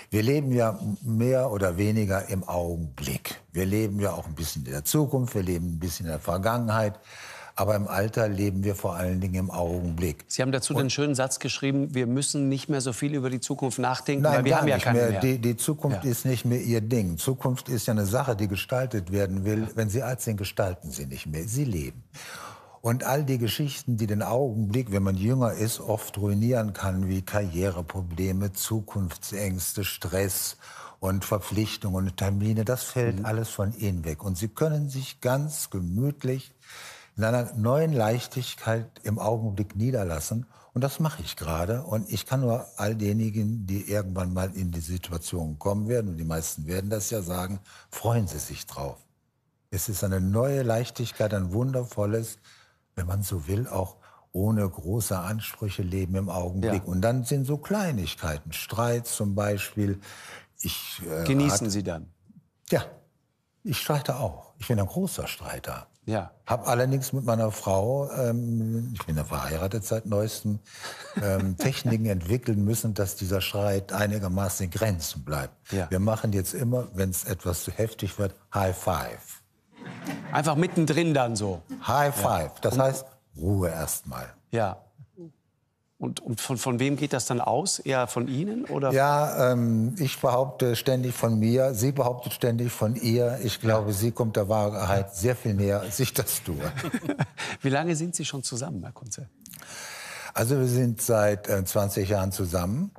Wir leben ja mehr oder weniger im Augenblick. Wir leben ja auch ein bisschen in der Zukunft, wir leben ein bisschen in der Vergangenheit. Aber im Alter leben wir vor allen Dingen im Augenblick. Sie haben dazu und den schönen Satz geschrieben, wir müssen nicht mehr so viel über die Zukunft nachdenken, nein, weil wir haben ja keine mehr. mehr. Die, die Zukunft ja. ist nicht mehr Ihr Ding. Zukunft ist ja eine Sache, die gestaltet werden will. Ja. Wenn Sie alt sind, gestalten Sie nicht mehr. Sie leben. Und all die Geschichten, die den Augenblick, wenn man jünger ist, oft ruinieren kann, wie Karriereprobleme, Zukunftsängste, Stress und Verpflichtungen und Termine, das fällt mhm. alles von Ihnen weg. Und Sie können sich ganz gemütlich in einer neuen Leichtigkeit im Augenblick niederlassen. Und das mache ich gerade. Und ich kann nur all denjenigen, die irgendwann mal in die Situation kommen werden, und die meisten werden das ja sagen, freuen Sie sich drauf. Es ist eine neue Leichtigkeit, ein wundervolles, wenn man so will, auch ohne große Ansprüche leben im Augenblick. Ja. Und dann sind so Kleinigkeiten, Streit zum Beispiel. Ich, äh, Genießen Sie dann? Ja, ich streite auch. Ich bin ein großer Streiter. Ja. Hab allerdings mit meiner Frau, ähm, ich bin ja verheiratet seit neuestem, ähm, Techniken entwickeln müssen, dass dieser Schrei einigermaßen in Grenzen bleibt. Ja. Wir machen jetzt immer, wenn es etwas zu heftig wird, High Five. Einfach mittendrin dann so. High Five. Ja. Das heißt, Ruhe erstmal. Ja. Und, und von, von, wem geht das dann aus? Eher von Ihnen? Oder? Ja, ähm, ich behaupte ständig von mir, sie behauptet ständig von ihr. Ich glaube, sie kommt der Wahrheit sehr viel näher, als ich das tue. Wie lange sind Sie schon zusammen, Herr Kunze? Also wir sind seit äh, 20 Jahren zusammen.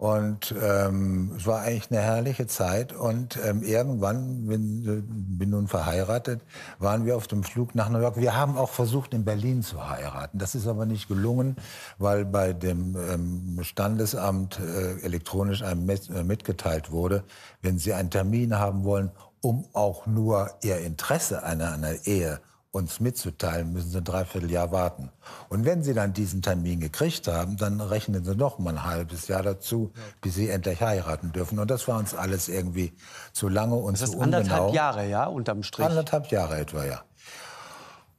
Und ähm, es war eigentlich eine herrliche Zeit. Und ähm, irgendwann, bin, bin nun verheiratet, waren wir auf dem Flug nach New York. Wir haben auch versucht, in Berlin zu heiraten. Das ist aber nicht gelungen, weil bei dem ähm, Standesamt äh, elektronisch einem mit, äh, mitgeteilt wurde, wenn Sie einen Termin haben wollen, um auch nur Ihr Interesse an einer, einer Ehe uns mitzuteilen, müssen sie ein Dreivierteljahr warten. Und wenn sie dann diesen Termin gekriegt haben, dann rechnen sie noch mal ein halbes Jahr dazu, bis sie endlich heiraten dürfen. Und das war uns alles irgendwie zu lange und das zu ungenau. anderthalb Jahre, ja, unterm Strich? Anderthalb Jahre etwa, ja.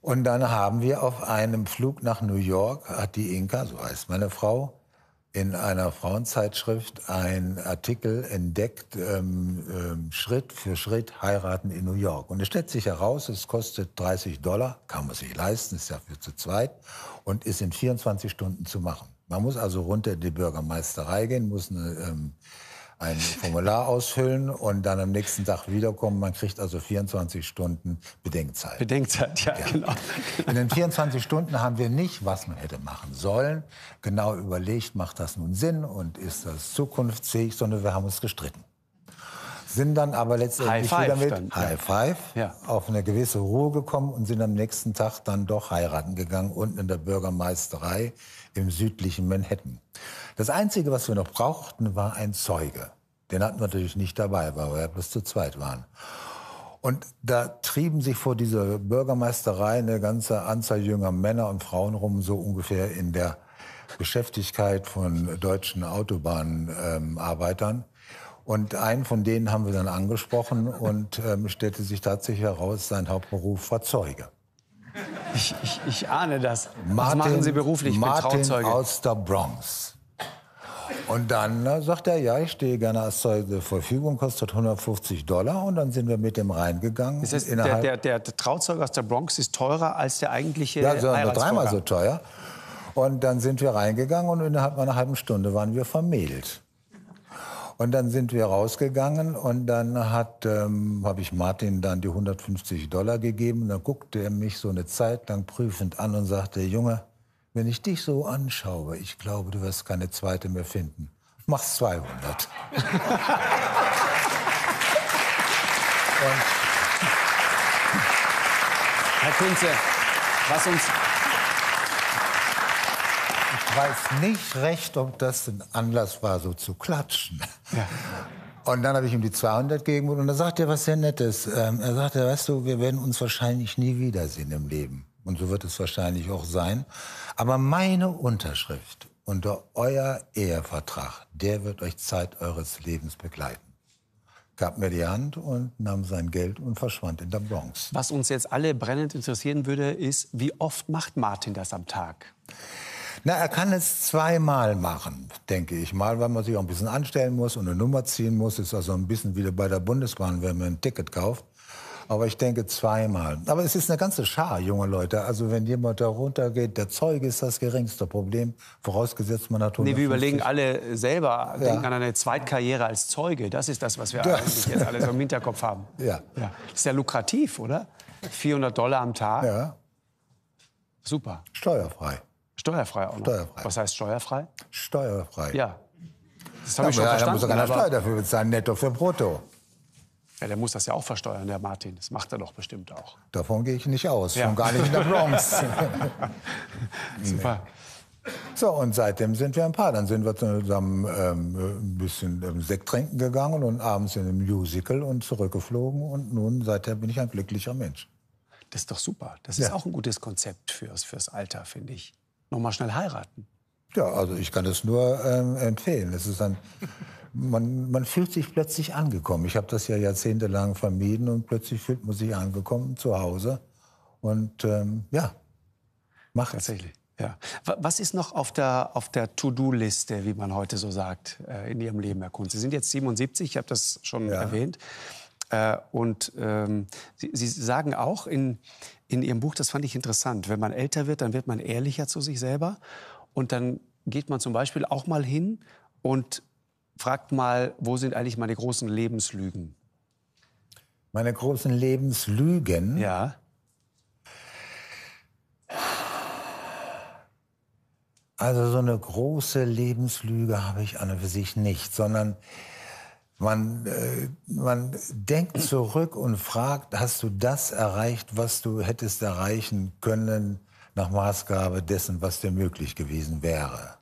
Und dann haben wir auf einem Flug nach New York, hat die Inka, so heißt meine Frau, in einer Frauenzeitschrift einen Artikel entdeckt, ähm, ähm, Schritt für Schritt heiraten in New York. Und es stellt sich heraus, es kostet 30 Dollar, kann man sich leisten, ist ja für zu zweit, und ist in 24 Stunden zu machen. Man muss also runter in die Bürgermeisterei gehen, muss eine ähm, ein Formular ausfüllen und dann am nächsten Tag wiederkommen. Man kriegt also 24 Stunden Bedenkzeit. Bedenkzeit, ja, ja. genau. In den 24 Stunden haben wir nicht, was man hätte machen sollen, genau überlegt, macht das nun Sinn und ist das zukunftsfähig, sondern wir haben uns gestritten sind dann aber letztendlich wieder mit dann, High Five ja. auf eine gewisse Ruhe gekommen und sind am nächsten Tag dann doch heiraten gegangen, unten in der Bürgermeisterei im südlichen Manhattan. Das Einzige, was wir noch brauchten, war ein Zeuge. Den hatten wir natürlich nicht dabei, weil wir ja bloß zu zweit waren. Und da trieben sich vor dieser Bürgermeisterei eine ganze Anzahl jünger Männer und Frauen rum, so ungefähr in der Geschäftigkeit von deutschen Autobahnarbeitern. Ähm, und einen von denen haben wir dann angesprochen und ähm, stellte sich tatsächlich heraus, sein Hauptberuf war Zeuge. Ich, ich, ich ahne das. Martin, Was machen Sie beruflich? Ich Martin bin Trauzeuge. aus der Bronx. Und dann äh, sagt er, ja, ich stehe gerne als Zeuge zur Verfügung, kostet 150 Dollar. Und dann sind wir mit dem reingegangen. Das heißt, der, der, der, Trauzeuge aus der Bronx ist teurer als der eigentliche Ja, sondern dreimal so teuer. Und dann sind wir reingegangen und innerhalb einer halben Stunde waren wir vermählt. Und dann sind wir rausgegangen und dann ähm, habe ich Martin dann die 150 Dollar gegeben. Und dann guckte er mich so eine Zeit lang prüfend an und sagte, Junge, wenn ich dich so anschaue, ich glaube, du wirst keine zweite mehr finden. Mach's 200. Herr Kunze, was uns weiß nicht recht, ob das ein Anlass war, so zu klatschen. Ja. Und dann habe ich ihm die 200 gegeben und dann sagt er was sehr Nettes. Ähm, er sagte, weißt du, wir werden uns wahrscheinlich nie wiedersehen im Leben. Und so wird es wahrscheinlich auch sein. Aber meine Unterschrift unter euer Ehevertrag, der wird euch Zeit eures Lebens begleiten gab mir die Hand und nahm sein Geld und verschwand in der Bronx. Was uns jetzt alle brennend interessieren würde, ist, wie oft macht Martin das am Tag? Na, er kann es zweimal machen, denke ich mal, weil man sich auch ein bisschen anstellen muss und eine Nummer ziehen muss. Ist also ein bisschen wie bei der Bundesbahn, wenn man ein Ticket kauft. Aber ich denke zweimal. Aber es ist eine ganze Schar, junge Leute. Also wenn jemand da runtergeht, der Zeuge ist das geringste Problem, vorausgesetzt man hat Nee, wir überlegen alle selber, ja. denken an eine Zweitkarriere als Zeuge. Das ist das, was wir das. eigentlich jetzt alle so im Hinterkopf haben. Ja. ja. Ist ja lukrativ, oder? 400 Dollar am Tag. Ja. Super. Steuerfrei. Steuerfrei auch noch. Steuerfrei. Was heißt steuerfrei? Steuerfrei. Ja. Das habe ja, ich schon ja, verstanden. Da muss er keine Steuer dafür bezahlen, netto für brutto. Ja, der muss das ja auch versteuern, der Martin. Das macht er doch bestimmt auch. Davon gehe ich nicht aus. Ja. Schon gar nicht in der Bronx. Super. So, und seitdem sind wir ein Paar. Dann sind wir zusammen ähm, ein bisschen ähm, Sekt trinken gegangen und abends in einem Musical und zurückgeflogen. Und nun, seither bin ich ein glücklicher Mensch. Das ist doch super. Das ja. ist auch ein gutes Konzept fürs, fürs Alter, finde ich noch mal schnell heiraten. Ja, also ich kann das nur ähm, empfehlen. Es ist ein, man, man fühlt sich plötzlich angekommen. Ich habe das ja jahrzehntelang vermieden und plötzlich fühlt man sich angekommen zu Hause. Und ähm, ja, macht Tatsächlich, ja. Was ist noch auf der, auf der To-Do-Liste, wie man heute so sagt, äh, in Ihrem Leben, Herr Kunz? Sie sind jetzt 77, ich habe das schon ja. erwähnt. Äh, und ähm, Sie, Sie sagen auch in, in Ihrem Buch, das fand ich interessant. Wenn man älter wird, dann wird man ehrlicher zu sich selber. Und dann geht man zum Beispiel auch mal hin und fragt mal, wo sind eigentlich meine großen Lebenslügen? Meine großen Lebenslügen? Ja. Also so eine große Lebenslüge habe ich an und für sich nicht, sondern man, äh, man denkt zurück und fragt, hast du das erreicht, was du hättest erreichen können nach Maßgabe dessen, was dir möglich gewesen wäre?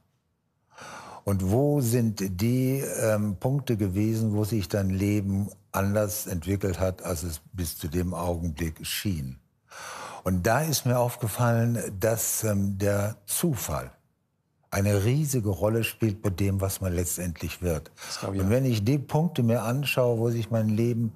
Und wo sind die ähm, Punkte gewesen, wo sich dein Leben anders entwickelt hat, als es bis zu dem Augenblick schien? Und da ist mir aufgefallen, dass ähm, der Zufall eine riesige Rolle spielt bei dem, was man letztendlich wird. Und wenn ich die Punkte mir anschaue, wo sich mein Leben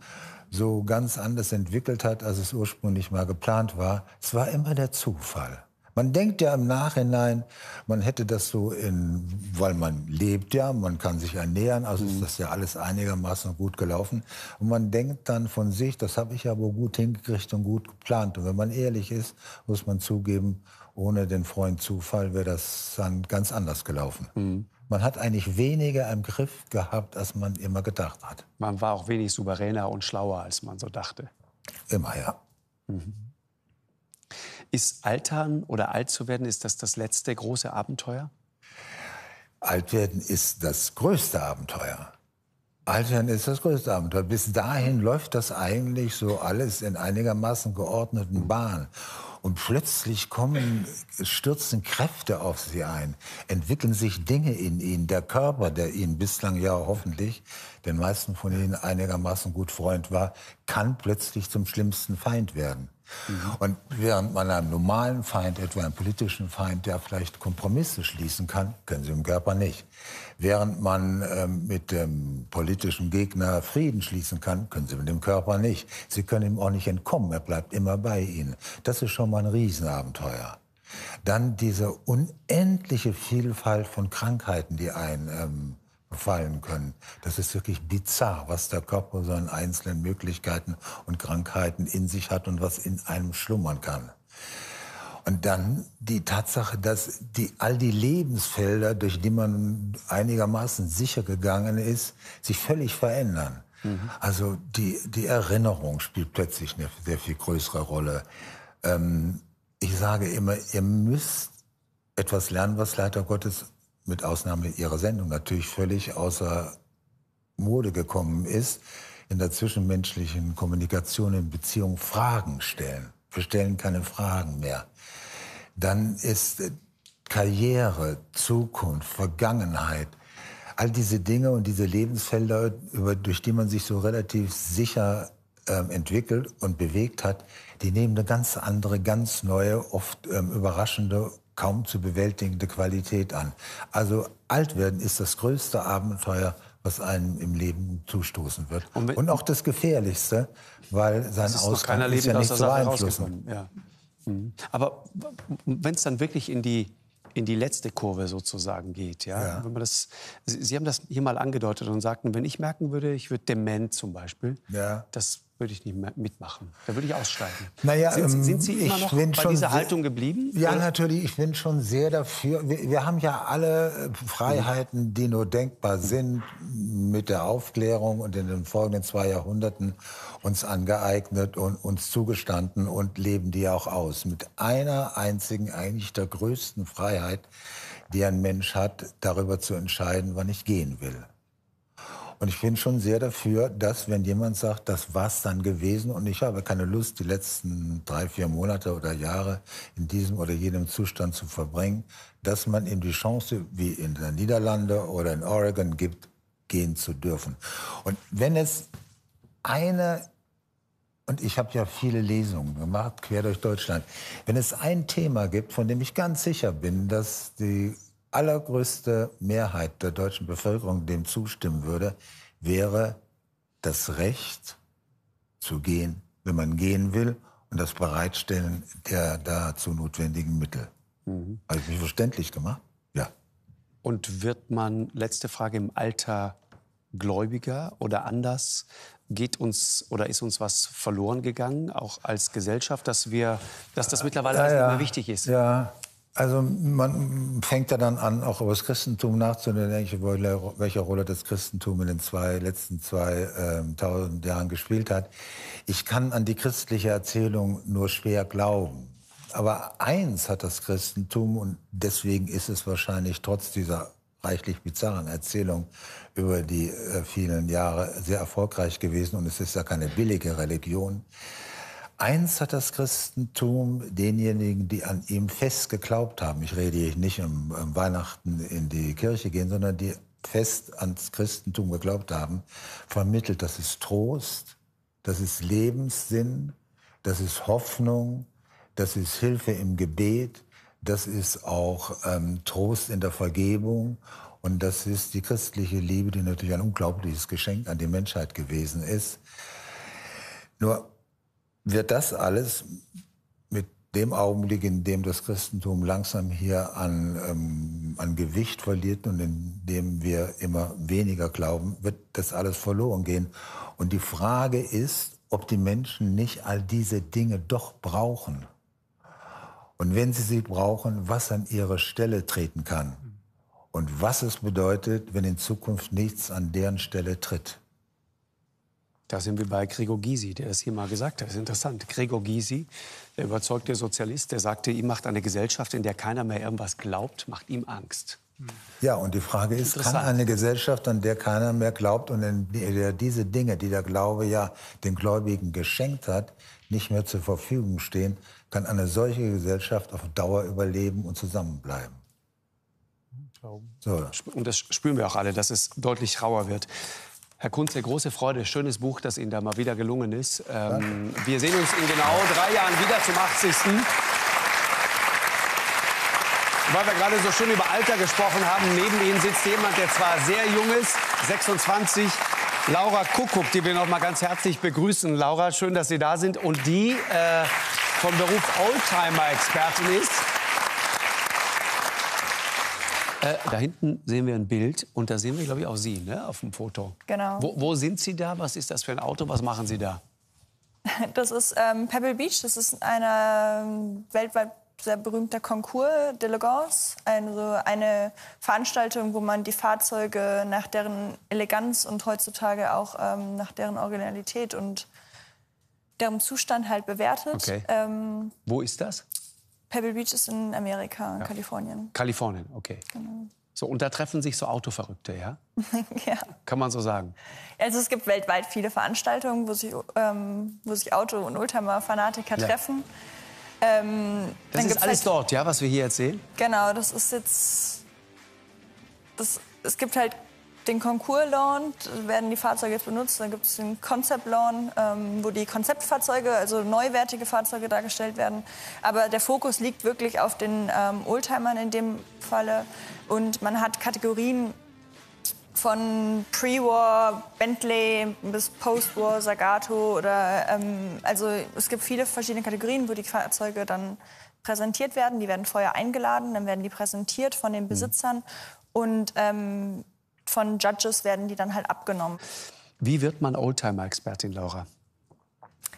so ganz anders entwickelt hat, als es ursprünglich mal geplant war, es war immer der Zufall. Man denkt ja im Nachhinein, man hätte das so in, weil man lebt ja, man kann sich ernähren, also mhm. ist das ja alles einigermaßen gut gelaufen. Und man denkt dann von sich, das habe ich ja wohl gut hingekriegt und gut geplant. Und wenn man ehrlich ist, muss man zugeben, ohne den Freund Zufall wäre das dann ganz anders gelaufen. Mhm. Man hat eigentlich weniger im Griff gehabt, als man immer gedacht hat. Man war auch wenig souveräner und schlauer, als man so dachte. Immer, ja. Mhm. Ist Altern oder alt zu werden, ist das das letzte große Abenteuer? Alt werden ist das größte Abenteuer. Altern ist das größte Abenteuer. Bis dahin läuft das eigentlich so alles in einigermaßen geordneten Bahnen. Und plötzlich kommen, stürzen Kräfte auf sie ein, entwickeln sich Dinge in ihnen. Der Körper, der ihnen bislang ja hoffentlich den meisten von ihnen einigermaßen gut Freund war, kann plötzlich zum schlimmsten Feind werden. Mhm. Und während man einem normalen Feind, etwa einem politischen Feind, der vielleicht Kompromisse schließen kann, können sie im Körper nicht. Während man ähm, mit dem politischen Gegner Frieden schließen kann, können sie mit dem Körper nicht. Sie können ihm auch nicht entkommen, er bleibt immer bei ihnen. Das ist schon mal ein Riesenabenteuer. Dann diese unendliche Vielfalt von Krankheiten, die einen ähm, fallen können. Das ist wirklich bizarr, was der Körper so seinen einzelnen Möglichkeiten und Krankheiten in sich hat und was in einem schlummern kann. Und dann die Tatsache, dass die, all die Lebensfelder, durch die man einigermaßen sicher gegangen ist, sich völlig verändern. Mhm. Also die, die Erinnerung spielt plötzlich eine sehr viel größere Rolle. Ähm, ich sage immer, ihr müsst etwas lernen, was leider Gottes mit Ausnahme ihrer Sendung natürlich völlig außer Mode gekommen ist, in der zwischenmenschlichen Kommunikation, in Beziehung Fragen stellen. Wir stellen keine Fragen mehr. Dann ist äh, Karriere, Zukunft, Vergangenheit, all diese Dinge und diese Lebensfelder, über, durch die man sich so relativ sicher ähm, entwickelt und bewegt hat, die nehmen eine ganz andere, ganz neue, oft ähm, überraschende kaum zu bewältigende Qualität an. Also alt werden ist das größte Abenteuer, was einem im Leben zustoßen wird. Und, Und auch das gefährlichste, weil sein Ausgang ist ja nicht zu beeinflussen. Ja. Mhm. Aber wenn es dann wirklich in die in die letzte Kurve sozusagen geht. Ja? ja. Wenn man das, Sie, Sie, haben das hier mal angedeutet und sagten, wenn ich merken würde, ich würde dement zum Beispiel, ja. das würde ich nicht mitmachen. Da würde ich aussteigen. Naja, sind, Sie, ähm, sind Sie immer noch bei dieser Haltung geblieben? Ja, oder? natürlich. Ich bin schon sehr dafür. Wir, wir haben ja alle äh, Freiheiten, die nur denkbar sind, mit der Aufklärung und in den folgenden zwei Jahrhunderten uns angeeignet und uns zugestanden und leben die auch aus. Mit einer einzigen, eigentlich der größten Freiheit, die ein Mensch hat, darüber zu entscheiden, wann ich gehen will. Und ich bin schon sehr dafür, dass wenn jemand sagt, das war's dann gewesen und ich habe keine Lust, die letzten drei, vier Monate oder Jahre in diesem oder jenem Zustand zu verbringen, dass man ihm die Chance, wie in den Niederlanden oder in Oregon gibt, gehen zu dürfen. Und wenn es eine und ich habe ja viele Lesungen gemacht, quer durch Deutschland. Wenn es ein Thema gibt, von dem ich ganz sicher bin, dass die allergrößte Mehrheit der deutschen Bevölkerung dem zustimmen würde, wäre das Recht zu gehen, wenn man gehen will, und das Bereitstellen der dazu notwendigen Mittel. Mhm. Habe ich mich verständlich gemacht? Ja. Und wird man, letzte Frage, im Alter gläubiger oder anders? Geht uns oder ist uns was verloren gegangen, auch als Gesellschaft, dass wir, dass das mittlerweile ja, ja. nicht mehr wichtig ist? Ja, also man fängt ja dann an, auch über das Christentum nachzudenken, welche Rolle das Christentum in den zwei, letzten 2000 äh, Jahren gespielt hat. Ich kann an die christliche Erzählung nur schwer glauben. Aber eins hat das Christentum und deswegen ist es wahrscheinlich trotz dieser reichlich bizarren Erzählung über die äh, vielen Jahre sehr erfolgreich gewesen und es ist ja keine billige Religion Eins hat das Christentum denjenigen, die an ihm fest geglaubt haben, ich rede hier nicht um, um Weihnachten in die Kirche gehen, sondern die fest ans Christentum geglaubt haben, vermittelt, das ist Trost, das ist Lebenssinn, das ist Hoffnung, das ist Hilfe im Gebet, das ist auch ähm, Trost in der Vergebung und das ist die christliche Liebe, die natürlich ein unglaubliches Geschenk an die Menschheit gewesen ist. Nur wird das alles mit dem Augenblick, in dem das Christentum langsam hier an, ähm, an Gewicht verliert und in dem wir immer weniger glauben, wird das alles verloren gehen. Und die Frage ist, ob die Menschen nicht all diese Dinge doch brauchen. Und wenn sie sie brauchen, was an ihre Stelle treten kann. Und was es bedeutet, wenn in Zukunft nichts an deren Stelle tritt. Da sind wir bei Gregor Gysi, der das hier mal gesagt hat. Das ist interessant. Gregor Gysi, der überzeugte Sozialist, der sagte, ihm macht eine Gesellschaft, in der keiner mehr irgendwas glaubt, macht ihm Angst. Ja, und die Frage ist, kann eine Gesellschaft, an der keiner mehr glaubt und in der diese Dinge, die der Glaube ja den Gläubigen geschenkt hat, nicht mehr zur Verfügung stehen, kann eine solche Gesellschaft auf Dauer überleben und zusammenbleiben? So. Und das spüren wir auch alle, dass es deutlich rauer wird. Herr Kunze, große Freude. Schönes Buch, das Ihnen da mal wieder gelungen ist. Ähm, wir sehen uns in genau drei Jahren wieder zum 80. Weil wir gerade so schön über Alter gesprochen haben, neben Ihnen sitzt jemand, der zwar sehr jung ist, 26, Laura Kuckuck, die wir noch mal ganz herzlich begrüßen. Laura, schön, dass Sie da sind und die äh, vom Beruf Oldtimer-Expertin ist. Äh, da hinten sehen wir ein Bild und da sehen wir, glaube ich, auch Sie ne, auf dem Foto. Genau. Wo, wo, sind Sie da? Was ist das für ein Auto? Was machen Sie da? Das ist ähm, Pebble Beach. Das ist ein ähm, weltweit sehr berühmter Konkurs d'Elegance. Also eine Veranstaltung, wo man die Fahrzeuge nach deren Eleganz und heutzutage auch ähm, nach deren Originalität und deren Zustand halt bewertet. Okay. Ähm, wo ist das? Pebble Beach ist in Amerika, ja. Kalifornien. Kalifornien, okay. Genau. So, und da treffen sich so Autoverrückte, ja? ja. Kann man so sagen. Also es gibt weltweit viele Veranstaltungen, wo sich, ähm, wo sich Auto- und Oldtimer-Fanatiker ja. treffen. Ähm, das ist alles halt, dort, ja, was wir hier jetzt sehen? Genau, das ist jetzt... Das, es gibt halt den Konkurslawn werden die Fahrzeuge jetzt benutzt. Dann gibt es den Concept-Lawn, ähm, wo die Konzeptfahrzeuge, also neuwertige Fahrzeuge dargestellt werden. Aber der Fokus liegt wirklich auf den ähm, Oldtimern in dem Falle. Und man hat Kategorien von Pre-War, Bentley bis Post-War, Sagato oder ähm, also es gibt viele verschiedene Kategorien, wo die Fahrzeuge dann präsentiert werden. Die werden vorher eingeladen, dann werden die präsentiert von den mhm. Besitzern und ähm, von Judges werden die dann halt abgenommen. Wie wird man Oldtimer-Expertin, Laura?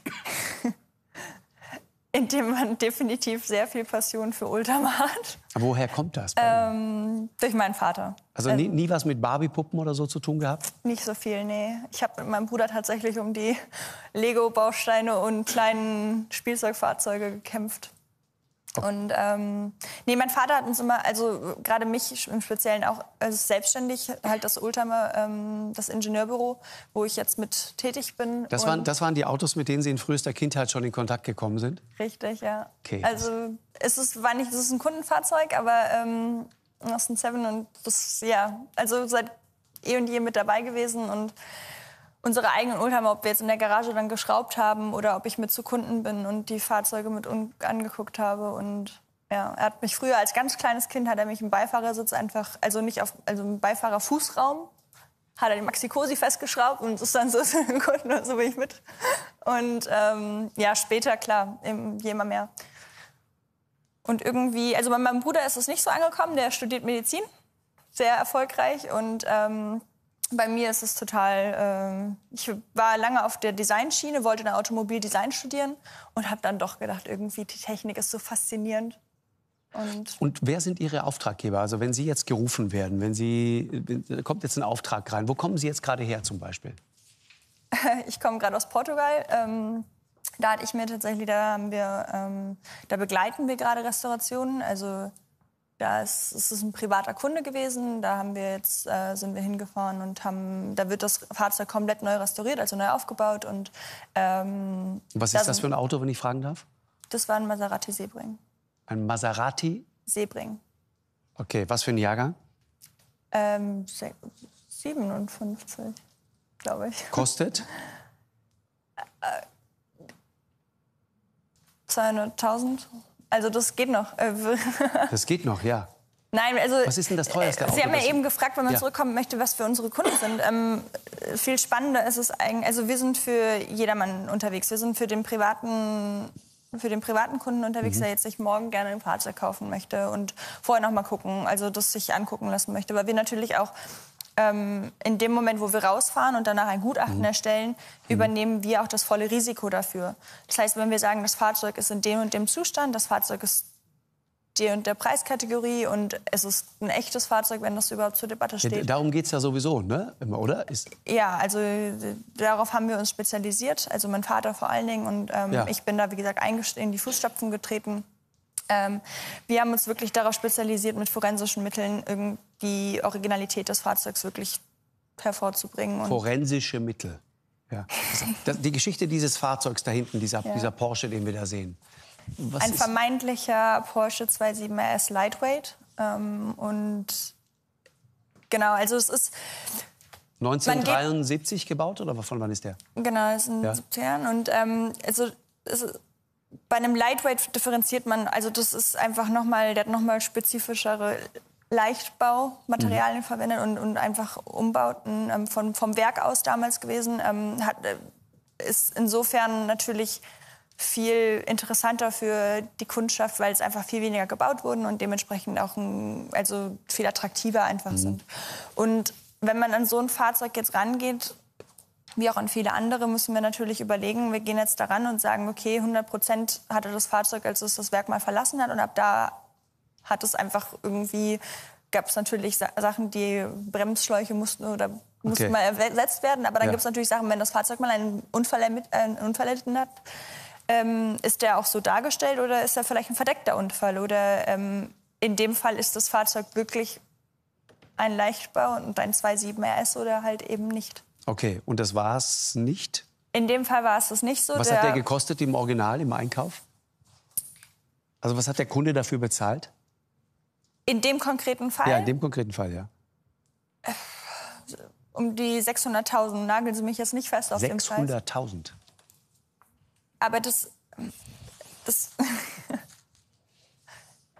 indem man definitiv sehr viel Passion für Oldtimer hat. Aber woher kommt das? Ähm, durch meinen Vater. Also nie, ähm, nie was mit Barbie-Puppen oder so zu tun gehabt? Nicht so viel, nee. Ich habe mit meinem Bruder tatsächlich um die Lego-Bausteine und kleinen Spielzeugfahrzeuge gekämpft. Oh. Und ähm, nee, mein Vater hat uns immer, also gerade mich im Speziellen auch also selbstständig, halt das Ultime, ähm, das Ingenieurbüro, wo ich jetzt mit tätig bin. Das waren, das waren die Autos, mit denen Sie in frühester Kindheit schon in Kontakt gekommen sind? Richtig, ja. Okay. Also es ist, war nicht, es ist ein Kundenfahrzeug, aber ähm, aus dem Seven und das, ja, also seit eh und je mit dabei gewesen und unsere eigenen Oldtimer, ob wir jetzt in der Garage dann geschraubt haben oder ob ich mit zu Kunden bin und die Fahrzeuge mit angeguckt habe und ja, er hat mich früher als ganz kleines Kind hat er mich im Beifahrersitz einfach, also nicht auf, also im Beifahrerfußraum, hat er den Maxi Cosi festgeschraubt und ist dann so Kunden und so bin ich mit. Und ähm, ja, später klar, im, je immer mehr. Und irgendwie, also bei meinem Bruder ist es nicht so angekommen, der studiert Medizin, sehr erfolgreich und ähm, bei mir ist es total. Äh, ich war lange auf der Designschiene, wollte dann Automobildesign studieren und habe dann doch gedacht, irgendwie die Technik ist so faszinierend. Und, und, wer sind Ihre Auftraggeber? Also wenn Sie jetzt gerufen werden, wenn Sie kommt jetzt ein Auftrag rein, wo kommen Sie jetzt gerade her zum Beispiel? Ich komme gerade aus Portugal. Ähm, da hatte ich mir tatsächlich, da haben wir, ähm, da begleiten wir gerade Restaurationen. Also da ist, es ein privater Kunde gewesen. Da haben wir jetzt, äh, sind wir hingefahren und haben, da wird das Fahrzeug komplett neu restauriert, also neu aufgebaut. Und, ähm, Was ist da das für ein Auto, wenn ich fragen darf? Das war ein Maserati Sebring. Ein Maserati? Sebring. Okay, was für ein Jahrgang? Ähm, 57, glaube ich. Kostet? 200.000. Äh, also das geht noch. Äh, das geht noch, ja. Nein, also was ist denn das teuerste äh, Auto? Sie haben ja eben gefragt, wenn man ja. zurückkommen möchte, was für unsere Kunden sind. Ähm, äh, viel spannender ist es eigentlich, also wir sind für jedermann unterwegs. Wir sind für den privaten für den privaten Kunden unterwegs, mhm. der jetzt sich morgen gerne ein Fahrzeug kaufen möchte und vorher noch mal gucken, also das sich angucken lassen möchte, weil wir natürlich auch ähm, in dem Moment, wo wir rausfahren und danach ein Gutachten mhm. erstellen, mhm. übernehmen wir auch das volle Risiko dafür. Das heißt, wenn wir sagen, das Fahrzeug ist in dem und dem Zustand, das Fahrzeug ist der und der Preiskategorie und es ist ein echtes Fahrzeug, wenn das überhaupt zur Debatte steht. Ja, darum geht es ja sowieso, ne? Immer, oder? Ist ja, also darauf haben wir uns spezialisiert, also mein Vater vor allen Dingen und ähm, ja. ich bin da, wie gesagt, in die Fußstapfen getreten. Ähm, wir haben uns wirklich darauf spezialisiert, mit forensischen Mitteln die Originalität des Fahrzeugs wirklich hervorzubringen. Forensische Mittel. Ja. Das, also, die Geschichte dieses Fahrzeugs da hinten, dieser, ja. dieser Porsche, den wir da sehen. Was Ein vermeintlicher Porsche 2.7 RS Lightweight. Ähm, und genau, also es ist... 1973 geht, gebaut oder von wann ist der? Genau, ist ein den ja. Und ähm, also, ist, bei einem Lightweight differenziert man, also das ist einfach nochmal, der hat nochmal spezifischere Leichtbaumaterialien mhm. verwendet und, und einfach Umbauten ähm, von, vom Werk aus damals gewesen. Ähm, hat, äh, ist insofern natürlich viel interessanter für die Kundschaft, weil es einfach viel weniger gebaut wurden und dementsprechend auch ein, also viel attraktiver einfach mhm. sind. Und wenn man an so ein Fahrzeug jetzt rangeht, wie auch an viele andere, müssen wir natürlich überlegen, wir gehen jetzt daran und sagen, okay, 100 Prozent hatte das Fahrzeug, als es das Werk mal verlassen hat und ab da hat es einfach irgendwie, gab es natürlich Sachen, die Bremsschläuche mussten oder mussten okay. mal ersetzt werden. Aber dann ja. gibt es natürlich Sachen, wenn das Fahrzeug mal einen Unfall, ermitt, äh, einen Unfall erlitten hat, ähm, ist der auch so dargestellt oder ist er vielleicht ein verdeckter Unfall? Oder ähm, in dem Fall ist das Fahrzeug wirklich ein Leichtbau und ein 2.7 RS oder halt eben nicht. Okay, und das war es nicht? In dem Fall war es das nicht so. Was der hat der gekostet im Original, im Einkauf? Also was hat der Kunde dafür bezahlt? In dem konkreten Fall? Ja, in dem konkreten Fall, ja. Äh, um die 600.000. Nageln Sie mich jetzt nicht fest auf 600. den Preis. 600.000. Aber das. das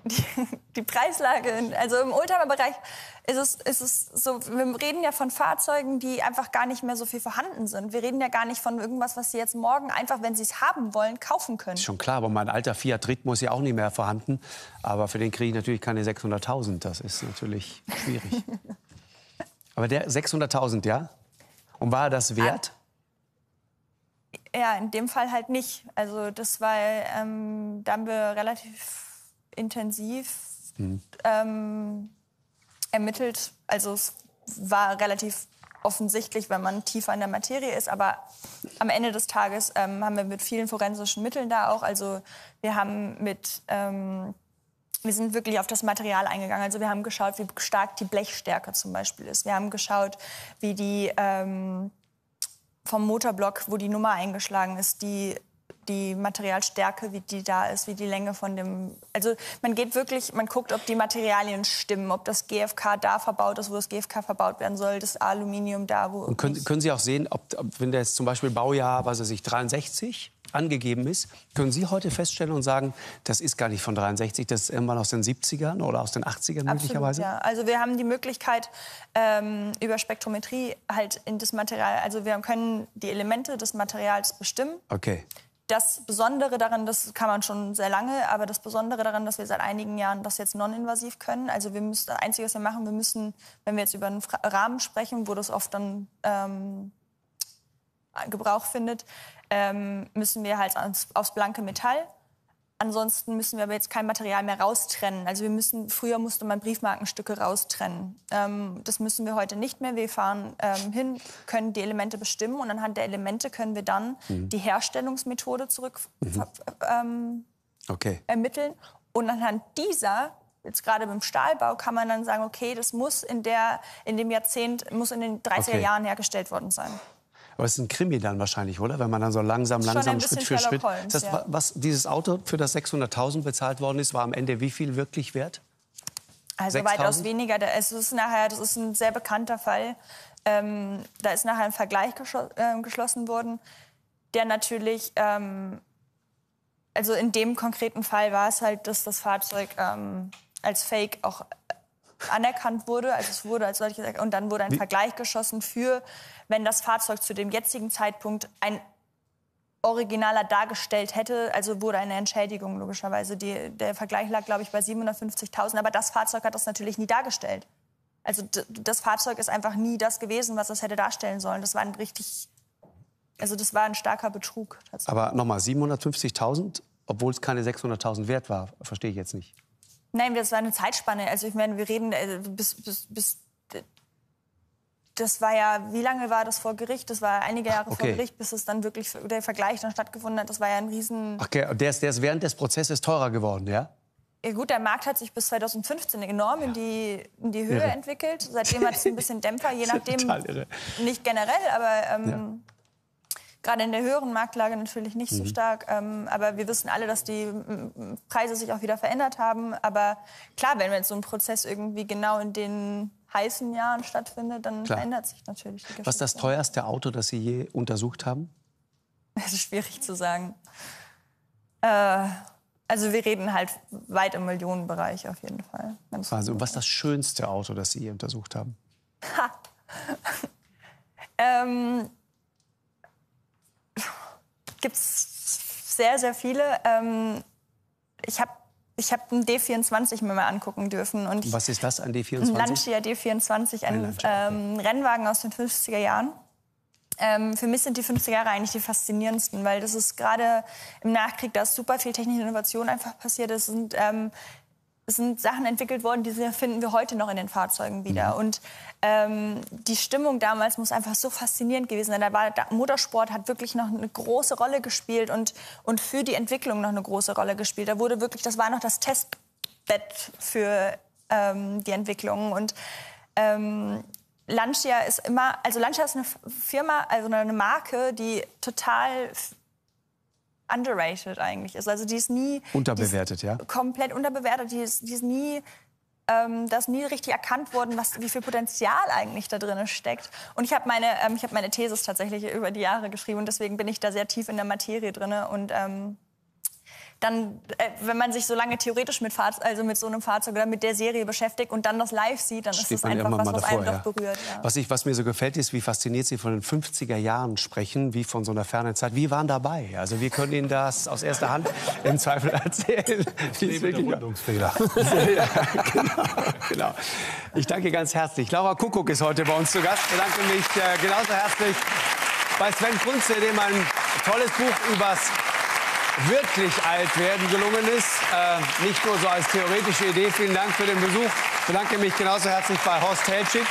die, die Preislage, also im Oldtimer-Bereich ist es, ist es so, wir reden ja von Fahrzeugen, die einfach gar nicht mehr so viel vorhanden sind. Wir reden ja gar nicht von irgendwas, was Sie jetzt morgen einfach, wenn Sie es haben wollen, kaufen können. Ist schon klar, aber mein alter Fiat Ritmo ist ja auch nicht mehr vorhanden. Aber für den kriege ich natürlich keine 600.000. Das ist natürlich schwierig. aber der 600.000, ja? Und war das wert? An ja, in dem Fall halt nicht. Also das war, ähm, da haben wir relativ intensiv mhm. ähm, ermittelt. Also es war relativ offensichtlich, wenn man tiefer in der Materie ist. Aber am Ende des Tages ähm, haben wir mit vielen forensischen Mitteln da auch. Also wir haben mit ähm, wir sind wirklich auf das Material eingegangen. Also wir haben geschaut, wie stark die Blechstärke zum Beispiel ist. Wir haben geschaut, wie die ähm, vom Motorblock, wo die Nummer eingeschlagen ist, die die Materialstärke, wie die da ist, wie die Länge von dem. Also man geht wirklich, man guckt, ob die Materialien stimmen, ob das GFK da verbaut ist, wo das GFK verbaut werden soll, das Aluminium da, wo. Und können, können Sie auch sehen, ob, wenn der jetzt zum Beispiel Baujahr, was weiß ich, 63 angegeben ist, können Sie heute feststellen und sagen, das ist gar nicht von 63, das ist irgendwann aus den 70ern oder aus den 80ern Absolut, möglicherweise? Ja, also wir haben die Möglichkeit ähm, über Spektrometrie halt in das Material, also wir können die Elemente des Materials bestimmen. Okay das Besondere daran, das kann man schon sehr lange, aber das Besondere daran, dass wir seit einigen Jahren das jetzt non-invasiv können. Also wir müssen, das Einzige, was wir machen, wir müssen, wenn wir jetzt über einen Rahmen sprechen, wo das oft dann ähm, Gebrauch findet, ähm, müssen wir halt ans, aufs blanke Metall Ansonsten müssen wir aber jetzt kein Material mehr raustrennen. Also wir müssen, früher musste man Briefmarkenstücke raustrennen. Ähm, das müssen wir heute nicht mehr. Wir fahren ähm, hin, können die Elemente bestimmen und anhand der Elemente können wir dann mhm. die Herstellungsmethode zurück mhm. ähm, okay. ermitteln. Und anhand dieser jetzt gerade beim Stahlbau kann man dann sagen, okay, das muss in der in dem Jahrzehnt muss in den 30er okay. Jahren hergestellt worden sein. Aber es ist ein Krimi dann wahrscheinlich, oder? Wenn man dann so langsam, langsam, Schritt für Schritt. Holmes, das heißt, ja. was dieses Auto für das 600.000 bezahlt worden ist, war am Ende wie viel wirklich wert? Also weitaus weniger. Es ist nachher, das ist ein sehr bekannter Fall. Ähm, da ist nachher ein Vergleich äh, geschlossen worden, der natürlich, ähm, also in dem konkreten Fall war es halt, dass das Fahrzeug ähm, als Fake auch anerkannt wurde. als es wurde als solches und dann wurde ein Wie? Vergleich geschossen für, wenn das Fahrzeug zu dem jetzigen Zeitpunkt ein originaler dargestellt hätte, also wurde eine Entschädigung logischerweise. Die, der Vergleich lag, glaube ich, bei 750.000, aber das Fahrzeug hat das natürlich nie dargestellt. Also das Fahrzeug ist einfach nie das gewesen, was es hätte darstellen sollen. Das war ein richtig, also das war ein starker Betrug. Also aber nochmal, 750.000, obwohl es keine 600.000 wert war, verstehe ich jetzt nicht. Nein, das war eine Zeitspanne. Also ich meine, wir reden äh, bis, bis, bis das war ja, wie lange war das vor Gericht? Das war einige Jahre okay. vor Gericht, bis es dann wirklich der Vergleich dann stattgefunden hat. Das war ja ein riesen. Okay, der ist, der ist während des Prozesses teurer geworden, ja? Ja gut, der Markt hat sich bis 2015 enorm ja. in, die, in die Höhe irre. entwickelt. Seitdem hat es ein bisschen Dämpfer, je nachdem. Total irre. Nicht generell, aber ähm, ja gerade in der höheren Marktlage natürlich nicht mhm. so stark. Ähm, aber wir wissen alle, dass die Preise sich auch wieder verändert haben. Aber klar, wenn jetzt so ein Prozess irgendwie genau in den heißen Jahren stattfindet, dann klar. verändert sich natürlich die Geschichte. Was ist das teuerste Auto, das Sie je untersucht haben? Das ist schwierig zu sagen. Äh, also wir reden halt weit im Millionenbereich auf jeden Fall. Also und was ist das schönste Auto, das Sie je untersucht haben? Ha. ähm, gibt es sehr, sehr viele. Ähm, ich habe ich hab einen D24 mir mal angucken dürfen. Und Was ist das, ein D24? Ein Lancia D24, ein, ein ähm, Rennwagen aus den 50er Jahren. Ähm, für mich sind die 50er Jahre eigentlich die faszinierendsten, weil das ist gerade im Nachkrieg, da ist super viel technische Innovation einfach passiert. Es sind ähm, es sind Sachen entwickelt worden, die finden wir heute noch in den Fahrzeugen wieder. Mhm. Und ähm, die Stimmung damals muss einfach so faszinierend gewesen sein. Da war, da, Motorsport hat wirklich noch eine große Rolle gespielt und, und für die Entwicklung noch eine große Rolle gespielt. Da wurde wirklich, das war noch das Testbett für ähm, die Entwicklung. Und ähm, Lancia ist immer, also Lancia ist eine Firma, also eine Marke, die total underrated eigentlich ist. Also die ist nie... Unterbewertet, ist ja. Komplett unterbewertet. Die ist, die ist nie ähm, ist nie richtig erkannt worden, was, wie viel Potenzial eigentlich da drin steckt. Und ich habe meine, ähm, hab meine Thesis tatsächlich über die Jahre geschrieben und deswegen bin ich da sehr tief in der Materie drin. Und ähm, dann, äh, wenn man sich so lange theoretisch mit, Fahrzeug, also mit so einem Fahrzeug oder mit der Serie beschäftigt und dann das live sieht, dann Steht ist das einfach was, was davor, einen ja. doch berührt. Ja. Was, ich, was mir so gefällt, ist, wie fasziniert Sie von den 50er Jahren sprechen, wie von so einer fernen Zeit. Wir waren dabei. Also wir können Ihnen das aus erster Hand im Zweifel erzählen. Das ist wirklich ja, genau, genau. Ich danke ganz herzlich. Laura Kuckuck ist heute bei uns zu Gast. Ich bedanke mich äh, genauso herzlich bei Sven Kunze, dem ein tolles Buch übers wirklich alt werden gelungen ist. Äh, nicht nur so als theoretische Idee. Vielen Dank für den Besuch. Ich bedanke mich genauso herzlich bei Horst Helschig.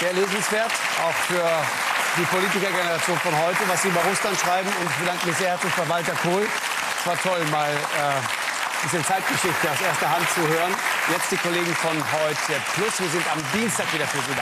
Sehr lesenswert, auch für die Politikergeneration von heute, was Sie über Russland schreiben. Und ich bedanke mich sehr herzlich bei Walter Kohl. Es war toll, mal äh, ein bisschen Zeitgeschichte aus erster Hand zu hören. Jetzt die Kollegen von heute Plus. Wir sind am Dienstag wieder für Sie da.